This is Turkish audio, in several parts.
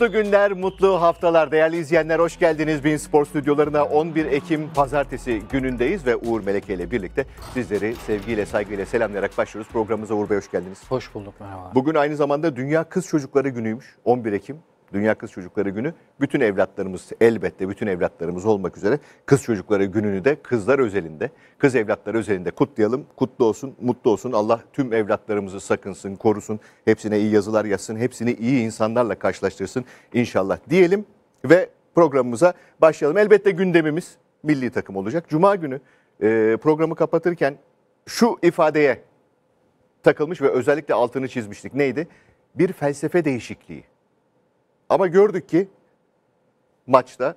Mutlu günler, mutlu haftalar. Değerli izleyenler hoş geldiniz. Bin Spor Stüdyolarına 11 Ekim Pazartesi günündeyiz ve Uğur Meleke ile birlikte sizleri sevgiyle, saygıyla selamlayarak başlıyoruz. Programımıza Uğur Bey hoş geldiniz. Hoş bulduk, merhaba. Bugün aynı zamanda Dünya Kız Çocukları Günü'ymüş. 11 Ekim. Dünya Kız Çocukları Günü bütün evlatlarımız elbette bütün evlatlarımız olmak üzere Kız Çocukları Günü'nü de kızlar özelinde, kız evlatları özelinde kutlayalım. Kutlu olsun, mutlu olsun. Allah tüm evlatlarımızı sakınsın, korusun. Hepsine iyi yazılar yazsın, hepsini iyi insanlarla karşılaştırsın inşallah diyelim ve programımıza başlayalım. Elbette gündemimiz milli takım olacak. Cuma günü e, programı kapatırken şu ifadeye takılmış ve özellikle altını çizmiştik. Neydi? Bir felsefe değişikliği. Ama gördük ki maçta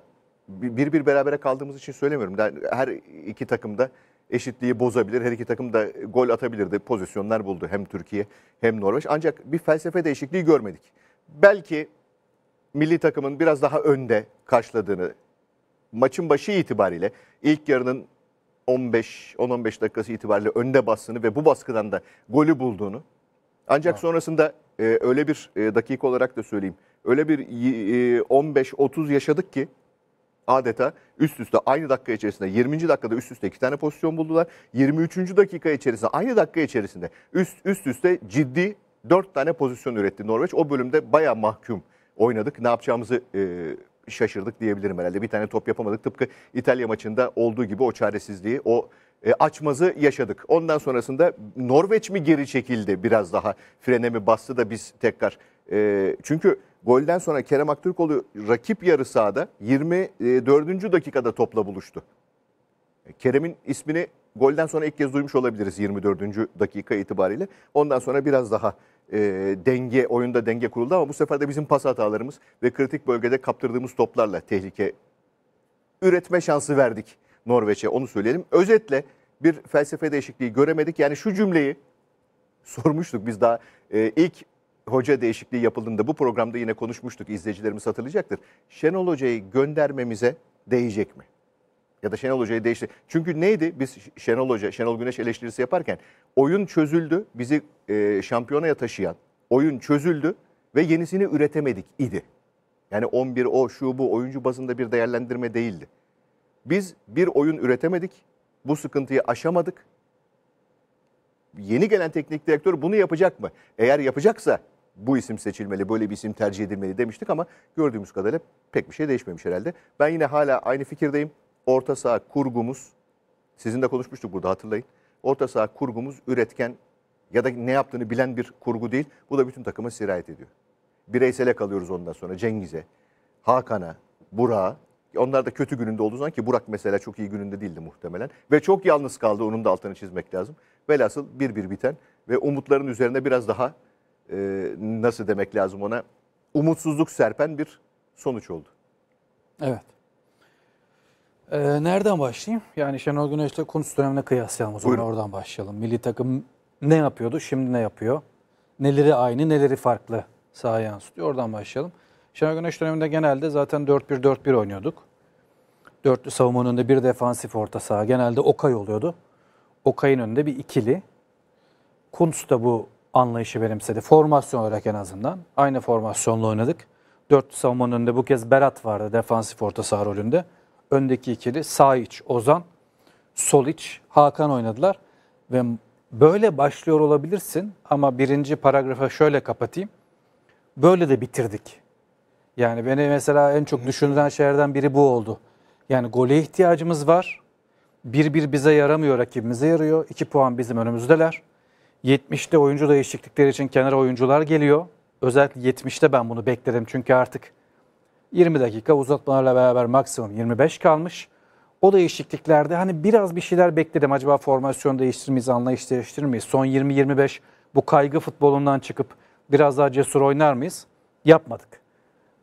bir bir berabere kaldığımız için söylemiyorum. her iki takım da eşitliği bozabilir. Her iki takım da gol atabilirdi. Pozisyonlar buldu hem Türkiye hem Norveç. Ancak bir felsefe değişikliği görmedik. Belki milli takımın biraz daha önde karşıladığını maçın başı itibariyle ilk yarının 15 10-15 dakikası itibariyle önde bastığını ve bu baskıdan da golü bulduğunu ancak ha. sonrasında e, öyle bir e, dakika olarak da söyleyeyim öyle bir 15-30 e, yaşadık ki adeta üst üste aynı dakika içerisinde 20. dakikada üst üste iki tane pozisyon buldular. 23. dakika içerisinde aynı dakika içerisinde üst üst üste ciddi 4 tane pozisyon üretti Norveç. O bölümde baya mahkum oynadık. Ne yapacağımızı e, şaşırdık diyebilirim herhalde. Bir tane top yapamadık. Tıpkı İtalya maçında olduğu gibi o çaresizliği, o e, açmazı yaşadık. Ondan sonrasında Norveç mi geri çekildi biraz daha? Frene mi bastı da biz tekrar? E, çünkü golden sonra Kerem Aktürkoğlu rakip yarı sahada 24. E, dakikada topla buluştu. E, Kerem'in ismini golden sonra ilk kez duymuş olabiliriz 24. dakika itibariyle. Ondan sonra biraz daha e, denge, oyunda denge kuruldu ama bu sefer de bizim pas hatalarımız ve kritik bölgede kaptırdığımız toplarla tehlike üretme şansı verdik Norveç'e onu söyleyelim. Özetle bir felsefe değişikliği göremedik. Yani şu cümleyi sormuştuk biz daha e, ilk hoca değişikliği yapıldığında bu programda yine konuşmuştuk. izleyicilerimiz hatırlayacaktır. Şenol Hoca'yı göndermemize değecek mi? Ya da Şenol Hoca'yı değişti. Çünkü neydi? Biz Şenol Hoca, Şenol Güneş eleştirisi yaparken oyun çözüldü. Bizi e, şampiyonaya taşıyan oyun çözüldü ve yenisini üretemedik idi. Yani 11 o şu bu oyuncu bazında bir değerlendirme değildi. Biz bir oyun üretemedik. Bu sıkıntıyı aşamadık. Yeni gelen teknik direktör bunu yapacak mı? Eğer yapacaksa bu isim seçilmeli, böyle bir isim tercih edilmeli demiştik ama gördüğümüz kadarıyla pek bir şey değişmemiş herhalde. Ben yine hala aynı fikirdeyim. Orta saha kurgumuz, sizin de konuşmuştuk burada hatırlayın. Orta saha kurgumuz üretken ya da ne yaptığını bilen bir kurgu değil. Bu da bütün takıma sirayet ediyor. Bireysele kalıyoruz ondan sonra Cengiz'e, Hakan'a, Burak'a. Onlar da kötü gününde olduğu zaman ki Burak mesela çok iyi gününde değildi muhtemelen. Ve çok yalnız kaldı onun da altını çizmek lazım. Velhasıl bir bir biten ve umutların üzerine biraz daha e, nasıl demek lazım ona umutsuzluk serpen bir sonuç oldu. Evet. Ee, nereden başlayayım? Yani Şenol Güneş'le Kuntz dönemine kıyaslayalım o oradan başlayalım. Milli takım ne yapıyordu, şimdi ne yapıyor? Neleri aynı, neleri farklı sahaya yansıtıyor? Oradan başlayalım. Şenol Güneş döneminde genelde zaten 4-1-4-1 oynuyorduk. Dörtlü savunmanın önünde bir defansif orta saha. Genelde Okay oluyordu. Okay'ın önünde bir ikili. Kuntz da bu anlayışı benimsedi. Formasyon olarak en azından. Aynı formasyonla oynadık. Dört savunmanın önünde bu kez Berat vardı defansif orta saha rolünde. Öndeki ikili sağ iç Ozan, sol iç Hakan oynadılar. Ve böyle başlıyor olabilirsin ama birinci paragrafa şöyle kapatayım. Böyle de bitirdik. Yani beni mesela en çok düşündüren şeylerden biri bu oldu. Yani gole ihtiyacımız var. Bir bir bize yaramıyor, rakibimize yarıyor. İki puan bizim önümüzdeler. 70'te oyuncu değişiklikleri için kenara oyuncular geliyor. Özellikle 70'te ben bunu bekledim çünkü artık 20 dakika uzatmalarla beraber maksimum 25 kalmış. O değişikliklerde hani biraz bir şeyler bekledim. Acaba formasyon değiştirir miyiz, anlayış değiştirir miyiz? Son 20-25 bu kaygı futbolundan çıkıp biraz daha cesur oynar mıyız? Yapmadık.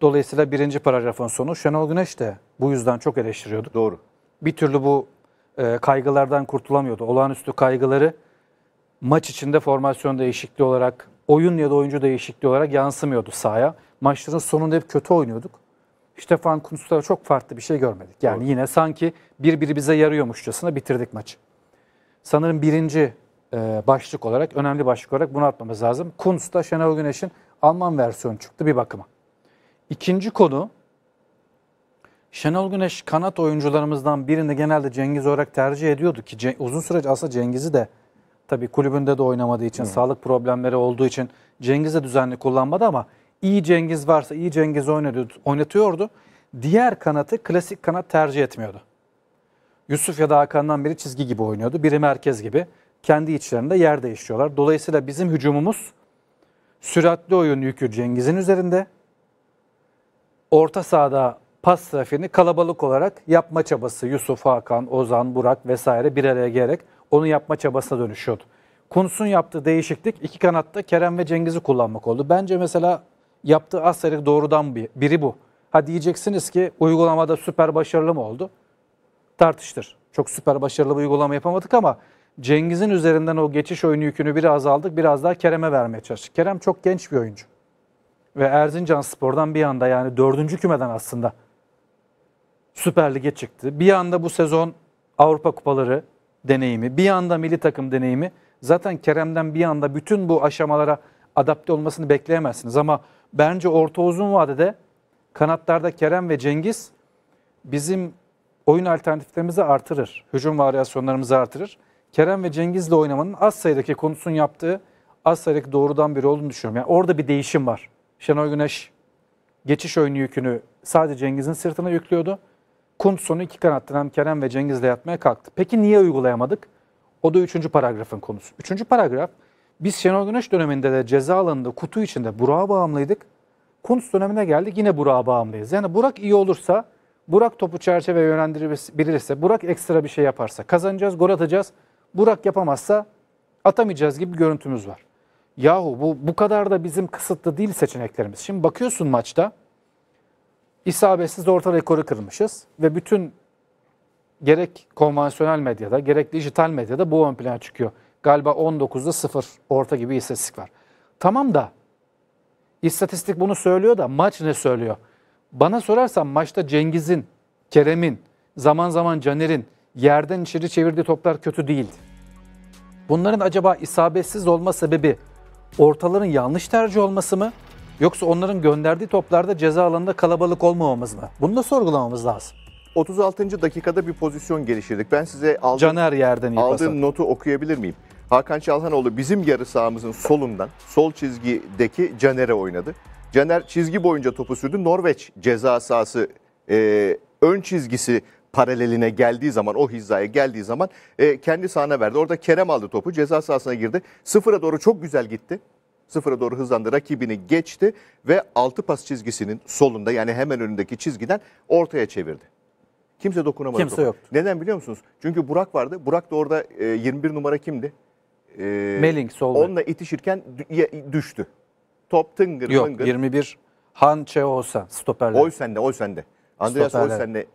Dolayısıyla birinci paragrafın sonu Şenol Güneş de bu yüzden çok eleştiriyordu. Doğru. Bir türlü bu e, kaygılardan kurtulamıyordu. Olağanüstü kaygıları maç içinde formasyon değişikliği olarak, oyun ya da oyuncu değişikliği olarak yansımıyordu sahaya. Maçların sonunda hep kötü oynuyorduk. Stefan Kuntz'ta çok farklı bir şey görmedik. Yani Doğru. yine sanki birbiri bize yarıyormuşçasına bitirdik maçı. Sanırım birinci e, başlık olarak, önemli başlık olarak bunu atmamız lazım. Kuntz'ta Şenol Güneş'in Alman versiyonu çıktı bir bakıma. İkinci konu, Şenol Güneş kanat oyuncularımızdan birini genelde Cengiz olarak tercih ediyordu ki uzun süreç aslında Cengiz'i de Tabii kulübünde de oynamadığı için, Hı. sağlık problemleri olduğu için Cengiz de düzenli kullanmadı ama iyi Cengiz varsa iyi Cengiz oynatıyordu. Diğer kanatı klasik kanat tercih etmiyordu. Yusuf ya da Hakan'dan biri çizgi gibi oynuyordu. Biri merkez gibi. Kendi içlerinde yer değişiyorlar. Dolayısıyla bizim hücumumuz süratli oyun yükü Cengiz'in üzerinde. Orta sahada pas trafiğini kalabalık olarak yapma çabası Yusuf, Hakan, Ozan, Burak vesaire bir araya gelerek onu yapma çabasına dönüşüyordu. Kuntz'un yaptığı değişiklik iki kanatta Kerem ve Cengiz'i kullanmak oldu. Bence mesela yaptığı az aseri doğrudan biri bu. Ha diyeceksiniz ki uygulamada süper başarılı mı oldu? Tartıştır. Çok süper başarılı bir uygulama yapamadık ama Cengiz'in üzerinden o geçiş oyunu yükünü biraz aldık. Biraz daha Kerem'e vermeye çalıştık. Kerem çok genç bir oyuncu. Ve Erzincan Spor'dan bir anda yani dördüncü kümeden aslında Süper Lig'e çıktı. Bir anda bu sezon Avrupa Kupaları, deneyimi, bir anda milli takım deneyimi zaten Kerem'den bir anda bütün bu aşamalara adapte olmasını bekleyemezsiniz. Ama bence orta uzun vadede kanatlarda Kerem ve Cengiz bizim oyun alternatiflerimizi artırır. Hücum varyasyonlarımızı artırır. Kerem ve Cengiz'le oynamanın az sayıdaki konusun yaptığı az sayıdaki doğrudan biri olduğunu düşünüyorum. Yani orada bir değişim var. Şenol Güneş geçiş oyunu yükünü sadece Cengiz'in sırtına yüklüyordu sonu iki kanattan hem Kerem ve Cengiz'le yatmaya kalktı. Peki niye uygulayamadık? O da üçüncü paragrafın konusu. Üçüncü paragraf, biz Şenol Güneş döneminde de ceza alanında kutu içinde Burak'a bağımlıydık. Kuntz dönemine geldik yine Burak'a bağımlıyız. Yani Burak iyi olursa, Burak topu çerçeve yönlendirebilirse, Burak ekstra bir şey yaparsa kazanacağız, gol atacağız. Burak yapamazsa atamayacağız gibi bir görüntümüz var. Yahu bu, bu kadar da bizim kısıtlı değil seçeneklerimiz. Şimdi bakıyorsun maçta isabetsiz orta rekoru kırmışız ve bütün gerek konvansiyonel medyada gerek dijital medyada bu ön plana çıkıyor. Galiba 19'da 0 orta gibi istatistik var. Tamam da istatistik bunu söylüyor da maç ne söylüyor? Bana sorarsan maçta Cengiz'in, Kerem'in, zaman zaman Caner'in yerden içeri çevirdiği toplar kötü değildi. Bunların acaba isabetsiz olma sebebi ortaların yanlış tercih olması mı? Yoksa onların gönderdiği toplarda ceza alanında kalabalık olmamamız mı? Bunu da sorgulamamız lazım. 36. dakikada bir pozisyon geliştirdik. Ben size aldığım, Caner yerden aldığım notu okuyabilir miyim? Hakan Çalhanoğlu bizim yarı sahamızın solundan, sol çizgideki Caner'e oynadı. Caner çizgi boyunca topu sürdü. Norveç ceza sahası e, ön çizgisi paraleline geldiği zaman, o hizaya geldiği zaman e, kendi sahana verdi. Orada Kerem aldı topu, ceza sahasına girdi. Sıfıra doğru çok güzel gitti sıfıra doğru hızlandı. Rakibini geçti ve altı pas çizgisinin solunda yani hemen önündeki çizgiden ortaya çevirdi. Kimse dokunamadı. Kimse topa. yoktu. Neden biliyor musunuz? Çünkü Burak vardı. Burak da orada e, 21 numara kimdi? E, Melling solda. Onunla itişirken düştü. Top tıngır Yok, tıngır. Yok 21 Han Cheosa stoperler. Oy sende, oy sende. Andreas Oysen'le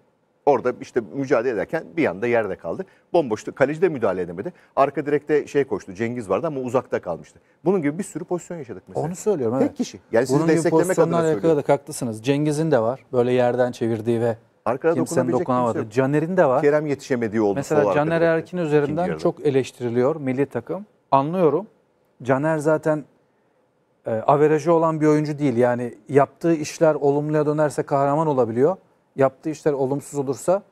Orada işte mücadele ederken bir anda yerde kaldı. Bomboştu. Kaleci de müdahale edemedi. Arka direkte şey koştu. Cengiz vardı ama uzakta kalmıştı. Bunun gibi bir sürü pozisyon yaşadık mesela. Onu söylüyorum. Tek evet. kişi. Yani sizi Bunun desteklemek adına söylüyorum. yakaladık haklısınız. Cengiz'in de var. Böyle yerden çevirdiği ve Arkada kimsenin dokunamadı. Kimse Caner'in de var. Kerem yetişemediği oldu. Mesela Caner Erkin üzerinden çok eleştiriliyor milli takım. Anlıyorum. Caner zaten e, averajı olan bir oyuncu değil. Yani yaptığı işler olumluya dönerse kahraman olabiliyor yaptığı işler olumsuz olursa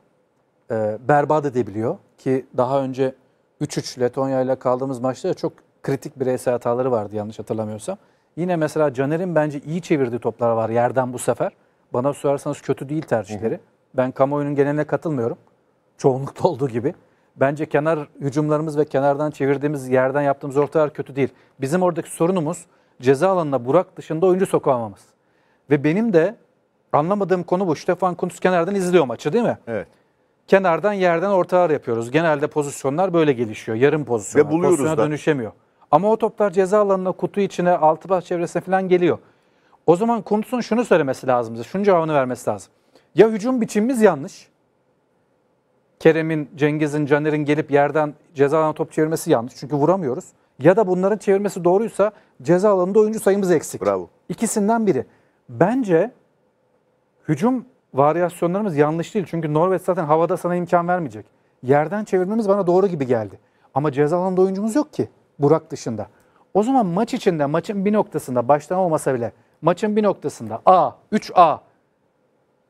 e, berbat edebiliyor. Ki daha önce 3-3 Letonya ile kaldığımız maçta da çok kritik bireysel hataları vardı yanlış hatırlamıyorsam. Yine mesela Caner'in bence iyi çevirdiği toplar var yerden bu sefer. Bana sorarsanız kötü değil tercihleri. Hı hı. Ben kamuoyunun geneline katılmıyorum. Çoğunlukta olduğu gibi. Bence kenar hücumlarımız ve kenardan çevirdiğimiz yerden yaptığımız ortalar kötü değil. Bizim oradaki sorunumuz ceza alanına Burak dışında oyuncu sokamamız Ve benim de Anlamadığım konu bu. Stefan Kuntz kenardan izliyor maçı değil mi? Evet. Kenardan yerden ortalar yapıyoruz. Genelde pozisyonlar böyle gelişiyor. Yarım pozisyon. Ve buluyoruz Pozisyona da. dönüşemiyor. Ama o toplar ceza alanına, kutu içine, altı baş çevresine falan geliyor. O zaman Kuntz'un şunu söylemesi lazım. Şunun cevabını vermesi lazım. Ya hücum biçimimiz yanlış. Kerem'in, Cengiz'in, Caner'in gelip yerden ceza alanına top çevirmesi yanlış. Çünkü vuramıyoruz. Ya da bunların çevirmesi doğruysa ceza alanında oyuncu sayımız eksik. Bravo. İkisinden biri. Bence hücum varyasyonlarımız yanlış değil. Çünkü Norveç zaten havada sana imkan vermeyecek. Yerden çevirmemiz bana doğru gibi geldi. Ama ceza alanında oyuncumuz yok ki Burak dışında. O zaman maç içinde maçın bir noktasında baştan olmasa bile maçın bir noktasında A, 3A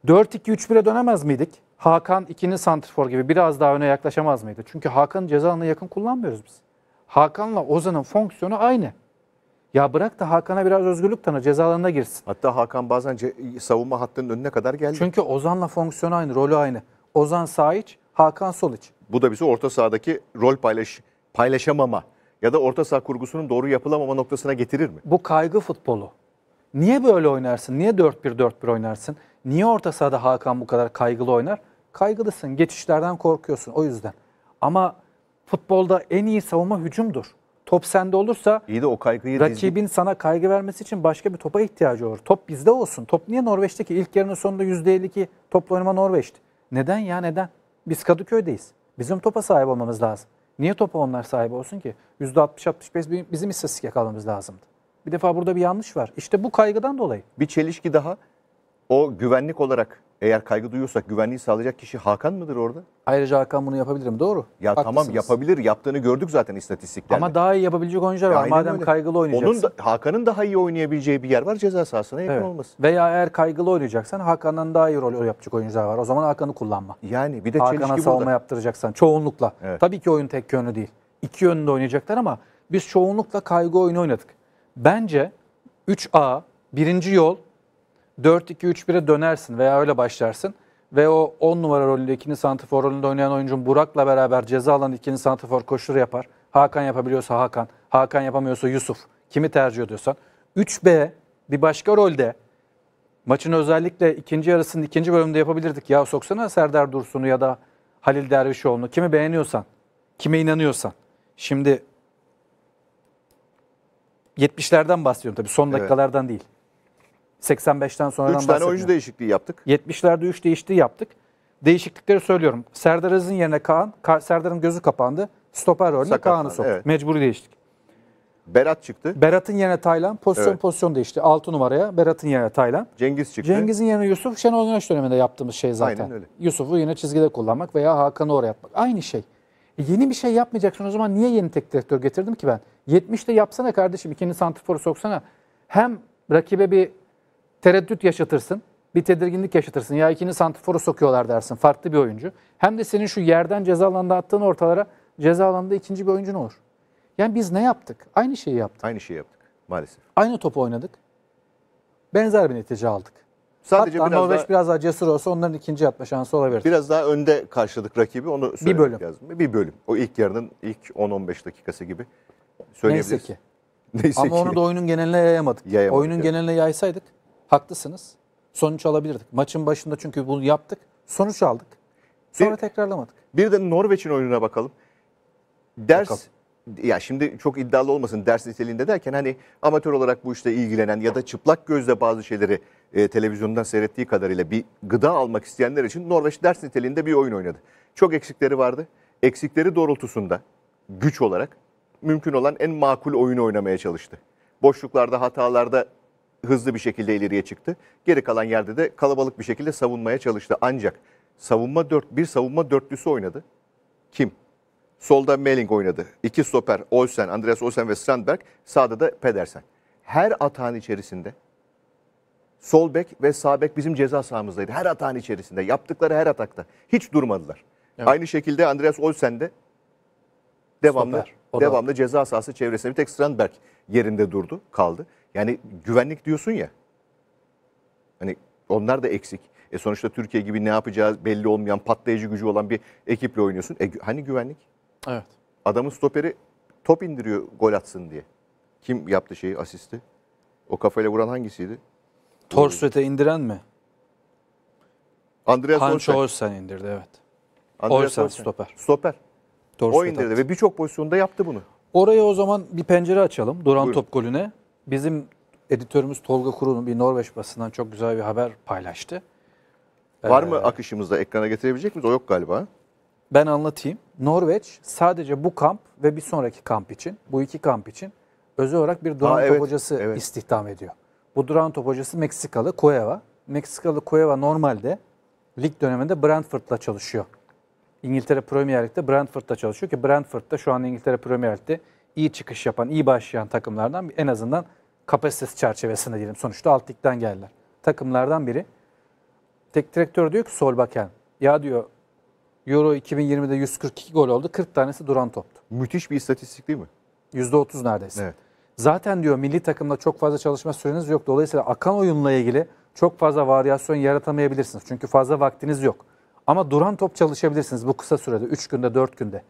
4-2-3-1'e dönemez miydik? Hakan 2'nin santrfor gibi biraz daha öne yaklaşamaz mıydı? Çünkü Hakan'ı ceza alanına yakın kullanmıyoruz biz. Hakan'la Ozan'ın fonksiyonu aynı. Ya bırak da Hakan'a biraz özgürlük tanı, cezalarına girsin. Hatta Hakan bazen savunma hattının önüne kadar geldi. Çünkü Ozan'la fonksiyonu aynı, rolü aynı. Ozan sağ iç, Hakan sol iç. Bu da bizi orta sahadaki rol paylaş paylaşamama ya da orta saha kurgusunun doğru yapılamama noktasına getirir mi? Bu kaygı futbolu. Niye böyle oynarsın? Niye 4-1-4-1 oynarsın? Niye orta sahada Hakan bu kadar kaygılı oynar? Kaygılısın, geçişlerden korkuyorsun o yüzden. Ama futbolda en iyi savunma hücumdur. Top sende olursa İyi de o kaygıyı rakibin dizdik. sana kaygı vermesi için başka bir topa ihtiyacı olur. Top bizde olsun. Top niye Norveç'teki ilk yarının sonunda %52 topla oynama Norveç'ti. Neden ya neden? Biz Kadıköy'deyiz. Bizim topa sahip olmamız lazım. Niye topa onlar sahip olsun ki? %60-65 bizim istatistik yakalamamız lazımdı. Bir defa burada bir yanlış var. İşte bu kaygıdan dolayı. Bir çelişki daha. O güvenlik olarak eğer kaygı duyuyorsak güvenliği sağlayacak kişi Hakan mıdır orada? Ayrıca Hakan bunu yapabilir mi? Doğru. Ya Haklısınız. tamam yapabilir. Yaptığını gördük zaten istatistiklerde. Ama daha iyi yapabilecek oyuncular var. E, Madem öyle. kaygılı oynayacaksın. Onun da, Hakan'ın daha iyi oynayabileceği bir yer var ceza sahasına yakın evet. olması. Veya eğer kaygılı oynayacaksan Hakan'dan daha iyi rol yapacak oyuncular var. O zaman Hakan'ı kullanma. Yani bir de Hakan'a savunma yaptıracaksan çoğunlukla. Evet. Tabii ki oyun tek yönlü değil. İki yönlü oynayacaklar ama biz çoğunlukla kaygı oyunu oynadık. Bence 3A birinci yol 4-2-3-1'e dönersin veya öyle başlarsın. Ve o 10 numara rolünde ikinci santifor rolünde oynayan oyuncun Burak'la beraber ceza alan ikinci santifor koşuru yapar. Hakan yapabiliyorsa Hakan, Hakan yapamıyorsa Yusuf. Kimi tercih ediyorsan. 3B bir başka rolde maçın özellikle ikinci yarısının ikinci bölümünde yapabilirdik. Ya soksana Serdar Dursun'u ya da Halil Dervişoğlu'nu. Kimi beğeniyorsan, kime inanıyorsan. Şimdi 70'lerden bahsediyorum tabii son dakikalardan evet. değil. 85'ten sonradan 3 tane oyuncu değişikliği yaptık. 70'lerde 3 değişikliği yaptık. Değişiklikleri söylüyorum. Serdar Aziz'in yerine Kaan, Serdar'ın gözü kapandı. Stoper rolüne Kaan'ı soktu. Evet. Mecburi değiştik. Berat çıktı. Berat'ın yerine Taylan. Pozisyon evet. pozisyon değişti. 6 numaraya Berat'ın yerine Taylan. Cengiz çıktı. Cengiz'in yerine Yusuf. Şenol Güneş döneminde yaptığımız şey zaten. Yusuf'u yine çizgide kullanmak veya Hakan'ı oraya atmak. Aynı şey. E, yeni bir şey yapmayacaksın o zaman niye yeni tek direktör getirdim ki ben? 70'te yapsana kardeşim ikinci santiforu soksana. Hem rakibe bir tereddüt yaşatırsın. Bir tedirginlik yaşatırsın. Ya ikini santiforu sokuyorlar dersin. Farklı bir oyuncu. Hem de senin şu yerden ceza alanında attığın ortalara ceza alanında ikinci bir oyuncun olur. Yani biz ne yaptık? Aynı şeyi yaptık. Aynı şeyi yaptık maalesef. Aynı topu oynadık. Benzer bir netice aldık. Sadece Hatta biraz daha, biraz daha cesur olsa onların ikinci atma şansı olabilir. Biraz daha önde karşıladık rakibi onu söylemek bir bölüm. lazım. Bir bölüm. O ilk yarının ilk 10-15 dakikası gibi söyleyebiliriz. Neyse ki. Neyse Ama ki. onu da oyunun geneline yayamadık. yayamadık oyunun evet. geneline yaysaydık Haklısınız. Sonuç alabilirdik. Maçın başında çünkü bunu yaptık. Sonuç aldık. Sonra bir, tekrarlamadık. Bir de Norveç'in oyununa bakalım. Ders bakalım ya şimdi çok iddialı olmasın ders niteliğinde derken hani amatör olarak bu işte ilgilenen ya da çıplak gözle bazı şeyleri e, televizyondan seyrettiği kadarıyla bir gıda almak isteyenler için Norveç ders niteliğinde bir oyun oynadı. Çok eksikleri vardı. Eksikleri doğrultusunda güç olarak mümkün olan en makul oyunu oynamaya çalıştı. Boşluklarda, hatalarda hızlı bir şekilde ileriye çıktı. Geri kalan yerde de kalabalık bir şekilde savunmaya çalıştı. Ancak savunma dört, bir savunma dörtlüsü oynadı. Kim? Solda Melling oynadı. İki stoper Olsen, Andreas Olsen ve Strandberg. Sağda da Pedersen. Her atağın içerisinde sol bek ve sağ bek bizim ceza sahamızdaydı. Her atağın içerisinde. Yaptıkları her atakta. Hiç durmadılar. Evet. Aynı şekilde Andreas Olsen de devamlı, Stoper, devamlı ceza sahası çevresinde bir tek Strandberg yerinde durdu, kaldı. Yani güvenlik diyorsun ya. Hani onlar da eksik. E sonuçta Türkiye gibi ne yapacağız belli olmayan patlayıcı gücü olan bir ekiple oynuyorsun. E hani güvenlik? Evet. Adamın stoperi top indiriyor gol atsın diye. Kim yaptı şeyi asisti? O kafayla vuran hangisiydi? Torstvet'e indiren mi? Andreas Hans Olsen indirdi evet. Andreas Olsen, Olsen stoper. Stoper. Torstvet o indirdi attı. ve birçok pozisyonda yaptı bunu. Oraya o zaman bir pencere açalım Duran Buyurun. top golüne. Bizim editörümüz Tolga Kuru'nun bir Norveç basından çok güzel bir haber paylaştı. Var ee, mı akışımızda ekrana getirebilecek miyiz? O yok galiba. Ben anlatayım. Norveç sadece bu kamp ve bir sonraki kamp için, bu iki kamp için özel olarak bir duran Aa, evet, top hocası evet. istihdam ediyor. Bu duran top hocası Meksikalı Cueva. Meksikalı Cueva normalde lig döneminde Brentford'la çalışıyor. İngiltere Premier Lig'de Brentford'da çalışıyor ki Brentford'da şu an İngiltere Premier Lig'de iyi çıkış yapan, iyi başlayan takımlardan en azından kapasitesi çerçevesinde diyelim. Sonuçta alt ligden geldiler. Takımlardan biri. Tek direktör diyor ki Solbakken. Ya diyor Euro 2020'de 142 gol oldu. 40 tanesi duran toptu. Müthiş bir istatistik değil mi? %30 neredeyse. Evet. Zaten diyor milli takımda çok fazla çalışma süreniz yok. Dolayısıyla akan oyunla ilgili çok fazla varyasyon yaratamayabilirsiniz. Çünkü fazla vaktiniz yok. Ama duran top çalışabilirsiniz bu kısa sürede. 3 günde, 4 günde.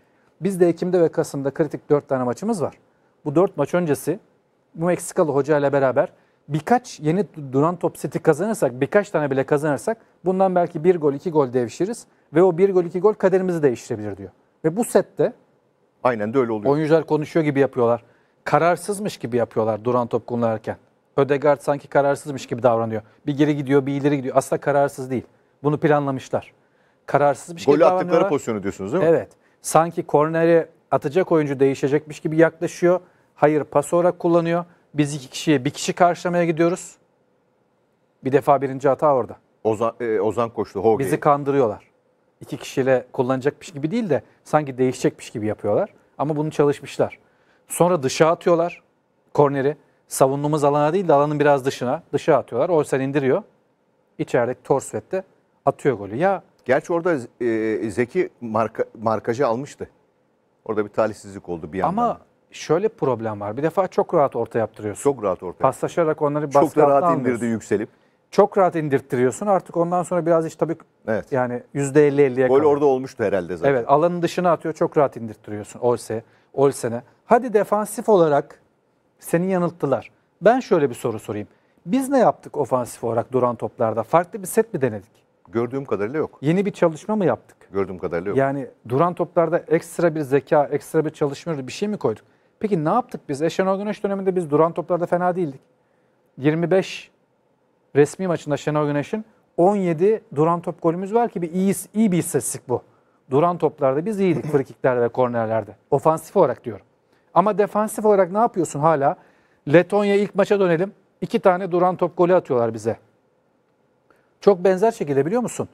Biz de Ekim'de ve Kasım'da kritik 4 tane maçımız var. Bu 4 maç öncesi bu Meksikalı hoca ile beraber birkaç yeni duran top seti kazanırsak, birkaç tane bile kazanırsak bundan belki 1 gol 2 gol devşiririz ve o 1 gol 2 gol kaderimizi değiştirebilir diyor. Ve bu sette aynen de öyle oluyor. Oyuncular konuşuyor gibi yapıyorlar. Kararsızmış gibi yapıyorlar duran top kullanırken. Ödegaard sanki kararsızmış gibi davranıyor. Bir geri gidiyor, bir ileri gidiyor. Aslında kararsız değil. Bunu planlamışlar. Kararsızmış Golü gibi davranıyorlar. Golü attıkları pozisyonu diyorsunuz değil mi? Evet sanki korneri atacak oyuncu değişecekmiş gibi yaklaşıyor. Hayır pas olarak kullanıyor. Biz iki kişiye bir kişi karşılamaya gidiyoruz. Bir defa birinci hata orada. Ozan, e, Ozan koştu. Hoge. Bizi kandırıyorlar. İki kişiyle kullanacakmış gibi değil de sanki değişecekmiş gibi yapıyorlar. Ama bunu çalışmışlar. Sonra dışa atıyorlar korneri. Savunduğumuz alana değil de alanın biraz dışına. Dışa atıyorlar. Oysen indiriyor. İçerideki Torsvet'te atıyor golü. Ya Gerçi orada e, Zeki marka, markajı almıştı. Orada bir talihsizlik oldu bir yandan. Ama şöyle problem var. Bir defa çok rahat orta yaptırıyorsun. Çok rahat orta. Paslaşarak onları baskı Çok da rahat almıyorsun. indirdi yükselip. Çok rahat indirttiriyorsun. Artık ondan sonra biraz iş tabii evet. yani %50-50'ye Gol kalır. orada olmuştu herhalde zaten. Evet alanın dışına atıyor. Çok rahat indirttiriyorsun Olse, Olsen'e. Hadi defansif olarak seni yanılttılar. Ben şöyle bir soru sorayım. Biz ne yaptık ofansif olarak duran toplarda? Farklı bir set mi denedik? Gördüğüm kadarıyla yok. Yeni bir çalışma mı yaptık? Gördüğüm kadarıyla yok. Yani duran toplarda ekstra bir zeka, ekstra bir çalışma bir şey mi koyduk? Peki ne yaptık biz? E, Şenol Güneş döneminde biz duran toplarda fena değildik. 25 resmi maçında Şenol Güneş'in 17 duran top golümüz var ki bir iyi, iyi bir istatistik bu. Duran toplarda biz iyiydik frikiklerde ve kornerlerde. Ofansif olarak diyorum. Ama defansif olarak ne yapıyorsun hala? Letonya ilk maça dönelim. İki tane duran top golü atıyorlar bize. Çok benzer şekilde biliyor musun?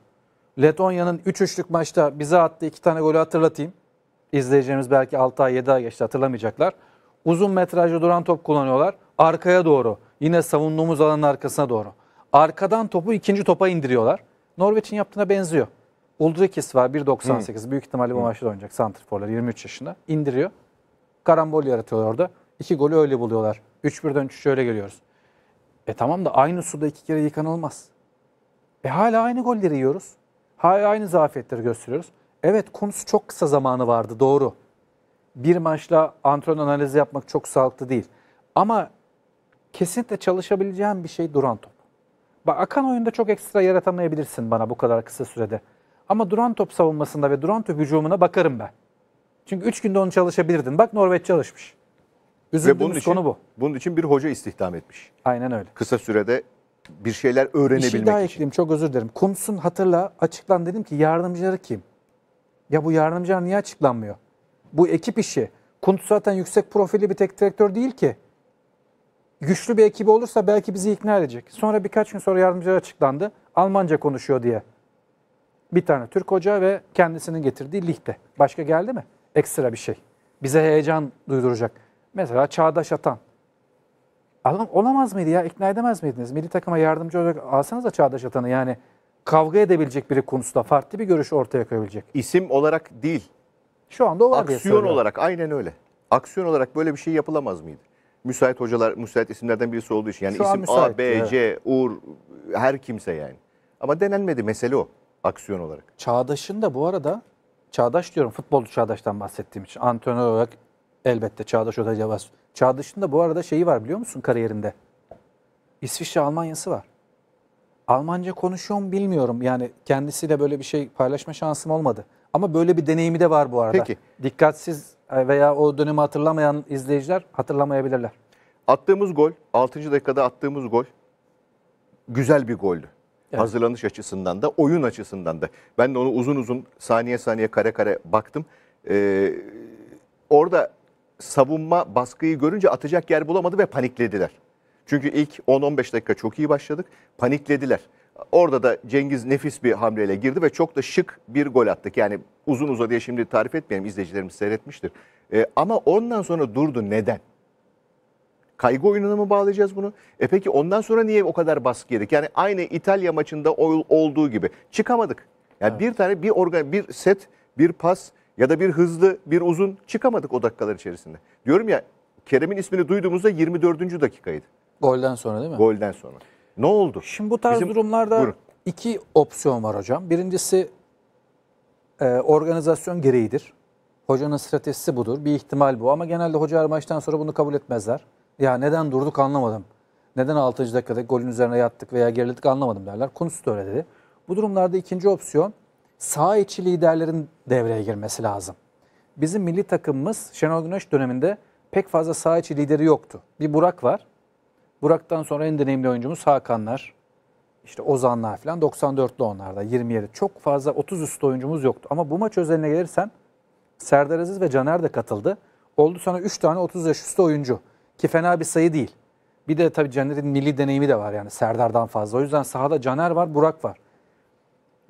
Letonya'nın 3-3'lük maçta bize attığı iki tane golü hatırlatayım. İzleyeceğimiz belki 6 ay 7 ay geçti hatırlamayacaklar. Uzun metrajlı duran top kullanıyorlar. Arkaya doğru. Yine savunduğumuz alanın arkasına doğru. Arkadan topu ikinci topa indiriyorlar. Norveç'in yaptığına benziyor. Uldrikis var 1.98. Hmm. Büyük ihtimalle bu hmm. maçta oynayacak. Santriforlar 23 yaşında. Indiriyor, Karambol yaratıyor orada. İki golü öyle buluyorlar. 3-1 dönüşü şöyle geliyoruz. E tamam da aynı suda iki kere yıkanılmaz. E hala aynı golleri yiyoruz. Hala aynı zafiyetleri gösteriyoruz. Evet Kuntz çok kısa zamanı vardı doğru. Bir maçla antrenman analizi yapmak çok sağlıklı değil. Ama kesinlikle çalışabileceğim bir şey duran top. Bak akan oyunda çok ekstra yaratamayabilirsin bana bu kadar kısa sürede. Ama duran top savunmasında ve duran top hücumuna bakarım ben. Çünkü 3 günde onu çalışabilirdin. Bak Norveç çalışmış. Üzüldüğümüz bunun için, konu bu. Bunun için bir hoca istihdam etmiş. Aynen öyle. Kısa sürede bir şeyler öğrenebilmek için. Bir şey daha için. ekleyeyim çok özür dilerim. Kumsun hatırla açıklan dedim ki yardımcıları kim? Ya bu yardımcılar niye açıklanmıyor? Bu ekip işi. Kunt zaten yüksek profili bir tek direktör değil ki. Güçlü bir ekibi olursa belki bizi ikna edecek. Sonra birkaç gün sonra yardımcılar açıklandı. Almanca konuşuyor diye. Bir tane Türk hoca ve kendisinin getirdiği Lihte. Başka geldi mi? Ekstra bir şey. Bize heyecan duyduracak. Mesela Çağdaş Atan olamaz mıydı ya? İkna edemez miydiniz? Milli takıma yardımcı olacak alsanız da Çağdaş Atan'ı yani kavga edebilecek biri konusunda farklı bir görüş ortaya koyabilecek. İsim olarak değil. Şu anda o var Aksiyon olarak aynen öyle. Aksiyon olarak böyle bir şey yapılamaz mıydı? Müsait hocalar, müsait isimlerden birisi olduğu için. Yani Şu isim A, B, C, Uğur, her kimse yani. Ama denenmedi mesele o aksiyon olarak. Çağdaş'ın da bu arada Çağdaş diyorum futbolcu Çağdaş'tan bahsettiğim için antrenör olarak Elbette Çağdaş Otelcavaz. Çağdaş'ın da bu arada şeyi var biliyor musun kariyerinde? İsviçre Almanyası var. Almanca konuşuyor mu bilmiyorum. Yani kendisiyle böyle bir şey paylaşma şansım olmadı. Ama böyle bir deneyimi de var bu arada. Peki. Dikkatsiz veya o dönemi hatırlamayan izleyiciler hatırlamayabilirler. Attığımız gol, 6. dakikada attığımız gol güzel bir goldü. Evet. Hazırlanış açısından da, oyun açısından da. Ben de onu uzun uzun saniye saniye kare kare baktım. Ee, orada savunma baskıyı görünce atacak yer bulamadı ve paniklediler. Çünkü ilk 10-15 dakika çok iyi başladık. Paniklediler. Orada da Cengiz nefis bir hamleyle girdi ve çok da şık bir gol attık. Yani uzun uzadıya şimdi tarif etmeyelim izleyicilerimiz seyretmiştir. Ee, ama ondan sonra durdu. Neden? Kaygı oyununa mı bağlayacağız bunu? E peki ondan sonra niye o kadar baskı yedik? Yani aynı İtalya maçında olduğu gibi çıkamadık. Yani evet. bir tane bir organ bir set bir pas ya da bir hızlı, bir uzun çıkamadık o dakikalar içerisinde. Diyorum ya Kerem'in ismini duyduğumuzda 24. dakikaydı. Golden sonra değil mi? Golden sonra. Ne oldu? Şimdi bu tarz Bizim, durumlarda buyurun. iki opsiyon var hocam. Birincisi e, organizasyon gereğidir. Hocanın stratejisi budur. Bir ihtimal bu ama genelde hoca maçtan sonra bunu kabul etmezler. Ya neden durduk anlamadım. Neden 6. dakikada golün üzerine yattık veya geriledik anlamadım derler. Kuntz da öyle dedi. Bu durumlarda ikinci opsiyon sağ içi liderlerin devreye girmesi lazım. Bizim milli takımımız Şenol Güneş döneminde pek fazla sağ içi lideri yoktu. Bir Burak var. Burak'tan sonra en deneyimli oyuncumuz Hakanlar. İşte Ozanlar falan 94'lü onlarda 27. Çok fazla 30 üstü oyuncumuz yoktu. Ama bu maç özeline gelirsen Serdar Aziz ve Caner de katıldı. Oldu sana 3 tane 30 yaş üstü oyuncu. Ki fena bir sayı değil. Bir de tabii Caner'in milli deneyimi de var yani Serdar'dan fazla. O yüzden sahada Caner var, Burak var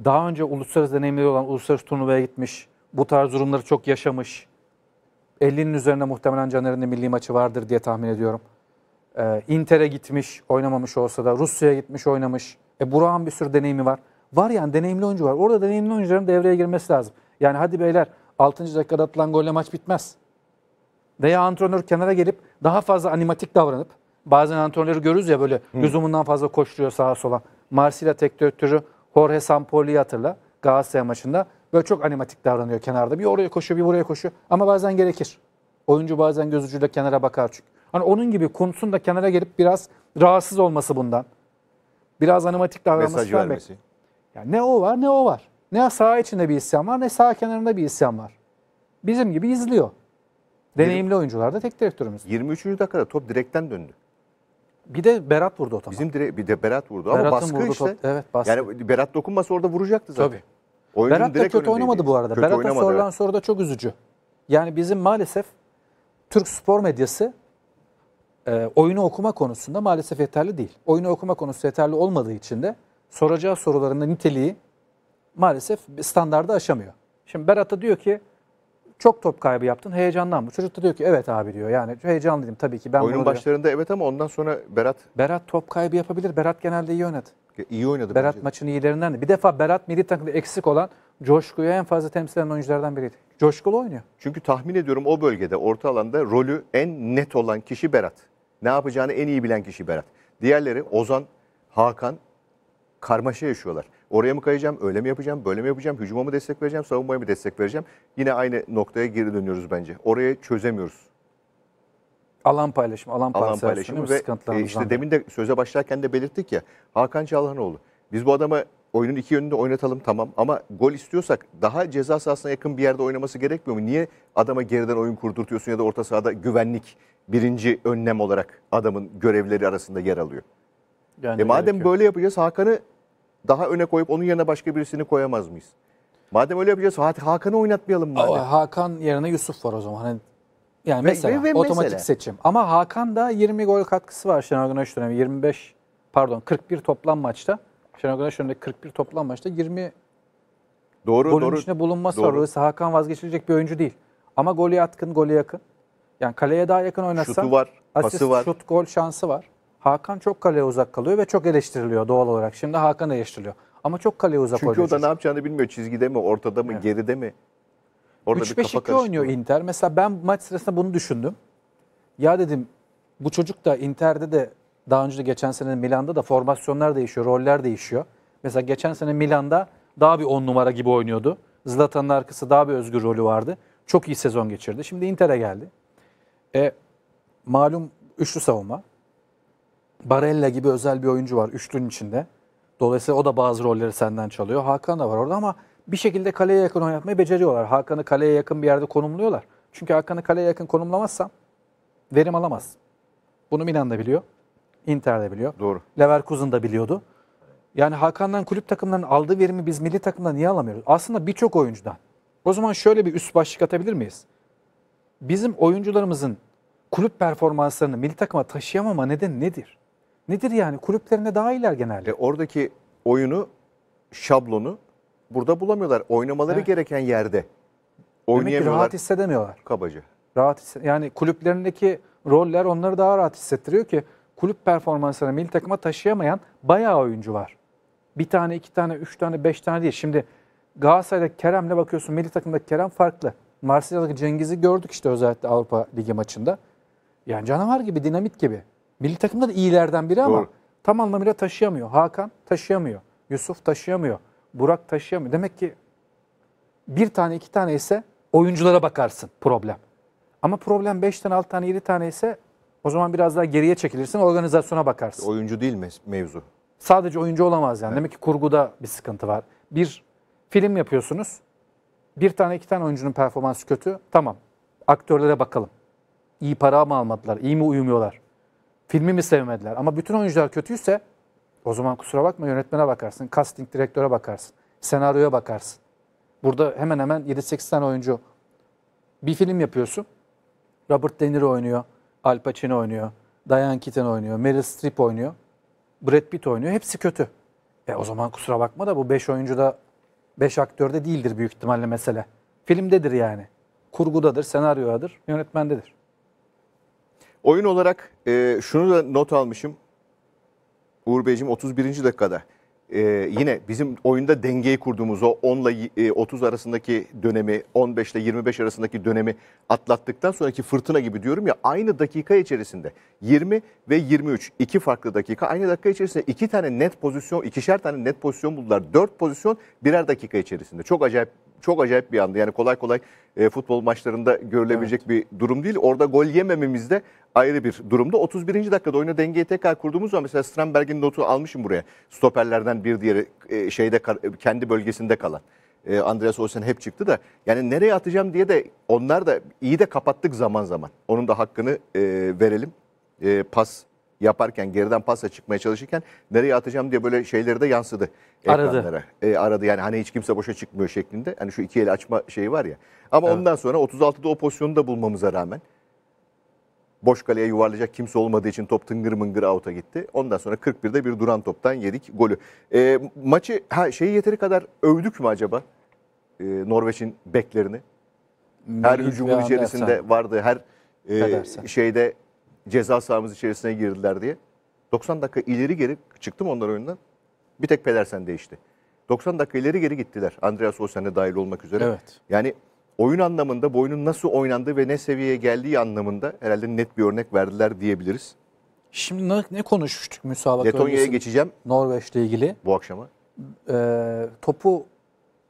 daha önce uluslararası deneyimleri olan uluslararası turnuvaya gitmiş, bu tarz durumları çok yaşamış. 50'nin üzerine muhtemelen Caner'in de milli maçı vardır diye tahmin ediyorum. Ee, Inter'e gitmiş, oynamamış olsa da Rusya'ya gitmiş, oynamış. E Burak'ın bir sürü deneyimi var. Var yani deneyimli oyuncu var. Orada deneyimli oyuncuların devreye girmesi lazım. Yani hadi beyler 6. dakikada atılan golle maç bitmez. Veya antrenör kenara gelip daha fazla animatik davranıp bazen antrenörleri görürüz ya böyle lüzumundan fazla koşturuyor sağa sola. Marsilya tek direktörü Jorge Sampoli'yi hatırla Galatasaray maçında. Böyle çok animatik davranıyor kenarda. Bir oraya koşuyor bir buraya koşuyor. Ama bazen gerekir. Oyuncu bazen göz kenara bakar çünkü. Hani onun gibi Kuntz'un da kenara gelip biraz rahatsız olması bundan. Biraz animatik davranması. Mesaj vermesi. Yani ne o var ne o var. Ne sağ içinde bir isyan var ne sağ kenarında bir isyan var. Bizim gibi izliyor. Deneyimli oyuncular da tek direktörümüz. 23. dakikada top direkten döndü. Bir de Berat vurdu o topa. Bizim direkt bir de Berat vurdu ama baskı vurdu işte. Top, evet baskı. Yani Berat dokunmasa orada vuracaktı zaten. Tabii. Oyuncunun Berat da direkt kötü oynamadı bu arada. Kötü Berat'a sorulan evet. soru çok üzücü. Yani bizim maalesef Türk spor medyası e, oyunu okuma konusunda maalesef yeterli değil. Oyunu okuma konusu yeterli olmadığı için de soracağı soruların niteliği maalesef standarda aşamıyor. Şimdi Berat'a diyor ki çok top kaybı yaptın. Heyecandan mı? Çocuk da diyor ki evet abi diyor. Yani heyecanlıydım tabii ki. Ben Oyunun başlarında diyor. evet ama ondan sonra Berat... Berat top kaybı yapabilir. Berat genelde iyi oynadı. İyi oynadı Berat bence. maçın iyilerinden de. Bir defa Berat milli takımda eksik olan Coşku'yu en fazla temsil eden oyunculardan biriydi. Coşkulu oynuyor. Çünkü tahmin ediyorum o bölgede orta alanda rolü en net olan kişi Berat. Ne yapacağını en iyi bilen kişi Berat. Diğerleri Ozan, Hakan, karmaşa yaşıyorlar. Oraya mı kayacağım, öyle mi yapacağım, böyle mi yapacağım, hücuma mı destek vereceğim, savunmaya mı destek vereceğim? Yine aynı noktaya geri dönüyoruz bence. Oraya çözemiyoruz. Alan paylaşımı, alan, alan paylaşımı ve e, işte da. demin de söze başlarken de belirttik ya Hakan Çalhanoğlu. Biz bu adamı oyunun iki yönünde oynatalım tamam ama gol istiyorsak daha ceza sahasına yakın bir yerde oynaması gerekmiyor mu? Niye adama geriden oyun kurdurtuyorsun ya da orta sahada güvenlik birinci önlem olarak adamın görevleri arasında yer alıyor? Yani e madem gerekiyor. böyle yapacağız Hakan'ı daha öne koyup onun yerine başka birisini koyamaz mıyız? Madem öyle yapacağız Hakan'ı oynatmayalım mı? Hakan yerine Yusuf var o zaman. Hani yani mesela ve, ve, otomatik mesela. seçim. Ama Hakan da 20 gol katkısı var Şenol Güneş dönemi. 25 pardon 41 toplam maçta. Şenol Güneş döneminde 41 toplam maçta 20 doğru, golün doğru, içinde bulunması doğru. var. Hakan vazgeçilecek bir oyuncu değil. Ama golü yatkın, golü yakın. Yani kaleye daha yakın oynasa Şutu var, asist, var. şut, gol şansı var. Hakan çok kaleye uzak kalıyor ve çok eleştiriliyor doğal olarak. Şimdi Hakan eleştiriliyor. Ama çok kaleye uzak Çünkü o da ne yapacağını bilmiyor. Çizgide mi, ortada mı, evet. geride mi? Orada 3-5-2 oynuyor Inter. Mesela ben maç sırasında bunu düşündüm. Ya dedim bu çocuk da Inter'de de daha önce de geçen sene Milan'da da formasyonlar değişiyor, roller değişiyor. Mesela geçen sene Milan'da daha bir on numara gibi oynuyordu. Zlatan'ın arkası daha bir özgür rolü vardı. Çok iyi sezon geçirdi. Şimdi Inter'e geldi. E, malum üçlü savunma. Barella gibi özel bir oyuncu var üçlünün içinde. Dolayısıyla o da bazı rolleri senden çalıyor. Hakan da var orada ama bir şekilde kaleye yakın oynatmayı beceriyorlar. Hakan'ı kaleye yakın bir yerde konumluyorlar. Çünkü Hakan'ı kaleye yakın konumlamazsan verim alamaz. Bunu Milan da biliyor. Inter de biliyor. Doğru. Leverkusen da biliyordu. Yani Hakan'dan kulüp takımlarının aldığı verimi biz milli takımda niye alamıyoruz? Aslında birçok oyuncudan. O zaman şöyle bir üst başlık atabilir miyiz? Bizim oyuncularımızın kulüp performanslarını milli takıma taşıyamama nedeni nedir? Nedir yani? Kulüplerine daha iyiler genelde. E, oradaki oyunu, şablonu burada bulamıyorlar. Oynamaları evet. gereken yerde. Oynayamıyorlar. Demek ki rahat hissedemiyorlar. Kabaca. Rahat hisse yani kulüplerindeki roller onları daha rahat hissettiriyor ki kulüp performansını milli takıma taşıyamayan bayağı oyuncu var. Bir tane, iki tane, üç tane, beş tane değil. Şimdi Galatasaray'da Kerem'le bakıyorsun. Milli takımdaki Kerem farklı. Marsilya'daki Cengiz'i gördük işte özellikle Avrupa Ligi maçında. Yani canavar gibi, dinamit gibi. Milli takımda da iyilerden biri ama Doğru. tam anlamıyla taşıyamıyor. Hakan taşıyamıyor. Yusuf taşıyamıyor. Burak taşıyamıyor. Demek ki bir tane iki tane ise oyunculara bakarsın problem. Ama problem beş tane altı tane yedi tane ise o zaman biraz daha geriye çekilirsin organizasyona bakarsın. Oyuncu değil mi mevzu. Sadece oyuncu olamaz yani. Evet. Demek ki kurguda bir sıkıntı var. Bir film yapıyorsunuz. Bir tane iki tane oyuncunun performansı kötü. Tamam. Aktörlere bakalım. İyi para mı almadılar? İyi mi uyumuyorlar? Filmi mi sevmediler? Ama bütün oyuncular kötüyse o zaman kusura bakma yönetmene bakarsın, casting direktöre bakarsın, senaryoya bakarsın. Burada hemen hemen 7-8 tane oyuncu bir film yapıyorsun. Robert De Niro oynuyor, Al Pacino oynuyor, Diane Keaton oynuyor, Meryl Streep oynuyor, Brad Pitt oynuyor. Hepsi kötü. E o zaman kusura bakma da bu 5 oyuncu da 5 aktörde değildir büyük ihtimalle mesele. Filmdedir yani. Kurgudadır, senaryodadır, yönetmendedir. Oyun olarak e, şunu da not almışım. Uğur Beyciğim 31. dakikada. E, yine bizim oyunda dengeyi kurduğumuz o 10 ile 30 arasındaki dönemi, 15 ile 25 arasındaki dönemi atlattıktan sonraki fırtına gibi diyorum ya aynı dakika içerisinde 20 ve 23 iki farklı dakika aynı dakika içerisinde iki tane net pozisyon, ikişer tane net pozisyon buldular. Dört pozisyon birer dakika içerisinde. Çok acayip çok acayip bir andı. Yani kolay kolay e, futbol maçlarında görülebilecek evet. bir durum değil. Orada gol yemememiz de ayrı bir durumda. 31. dakikada oyuna dengeyi tekrar kurduğumuz zaman mesela Stramberg'in notu almışım buraya. Stoperlerden bir diğeri e, şeyde kendi bölgesinde kalan. E, Andreas Olsen hep çıktı da yani nereye atacağım diye de onlar da iyi de kapattık zaman zaman. Onun da hakkını e, verelim. E, pas yaparken geriden pasa çıkmaya çalışırken nereye atacağım diye böyle şeyleri de yansıdı aradı. ekranlara. E, aradı yani hani hiç kimse boşa çıkmıyor şeklinde. Hani şu iki el açma şeyi var ya. Ama evet. ondan sonra 36'da o pozisyonu da bulmamıza rağmen boş kaleye yuvarlayacak kimse olmadığı için top tıngır mıngır out'a gitti. Ondan sonra 41'de bir duran toptan yedik golü. E, maçı ha şeyi yeteri kadar övdük mü acaba? E, Norveç'in beklerini. Her hücumun içerisinde vardı. Her e, şeyde ceza sahamız içerisine girdiler diye. 90 dakika ileri geri çıktım onlar oyundan. Bir tek Pedersen değişti. 90 dakika ileri geri gittiler. Andreas Olsen'e dahil olmak üzere. Evet. Yani oyun anlamında bu oyunun nasıl oynandığı ve ne seviyeye geldiği anlamında herhalde net bir örnek verdiler diyebiliriz. Şimdi ne, ne konuşmuştuk müsabaka Letonya'ya geçeceğim. Norveç'le ilgili. Bu akşama. Ee, topu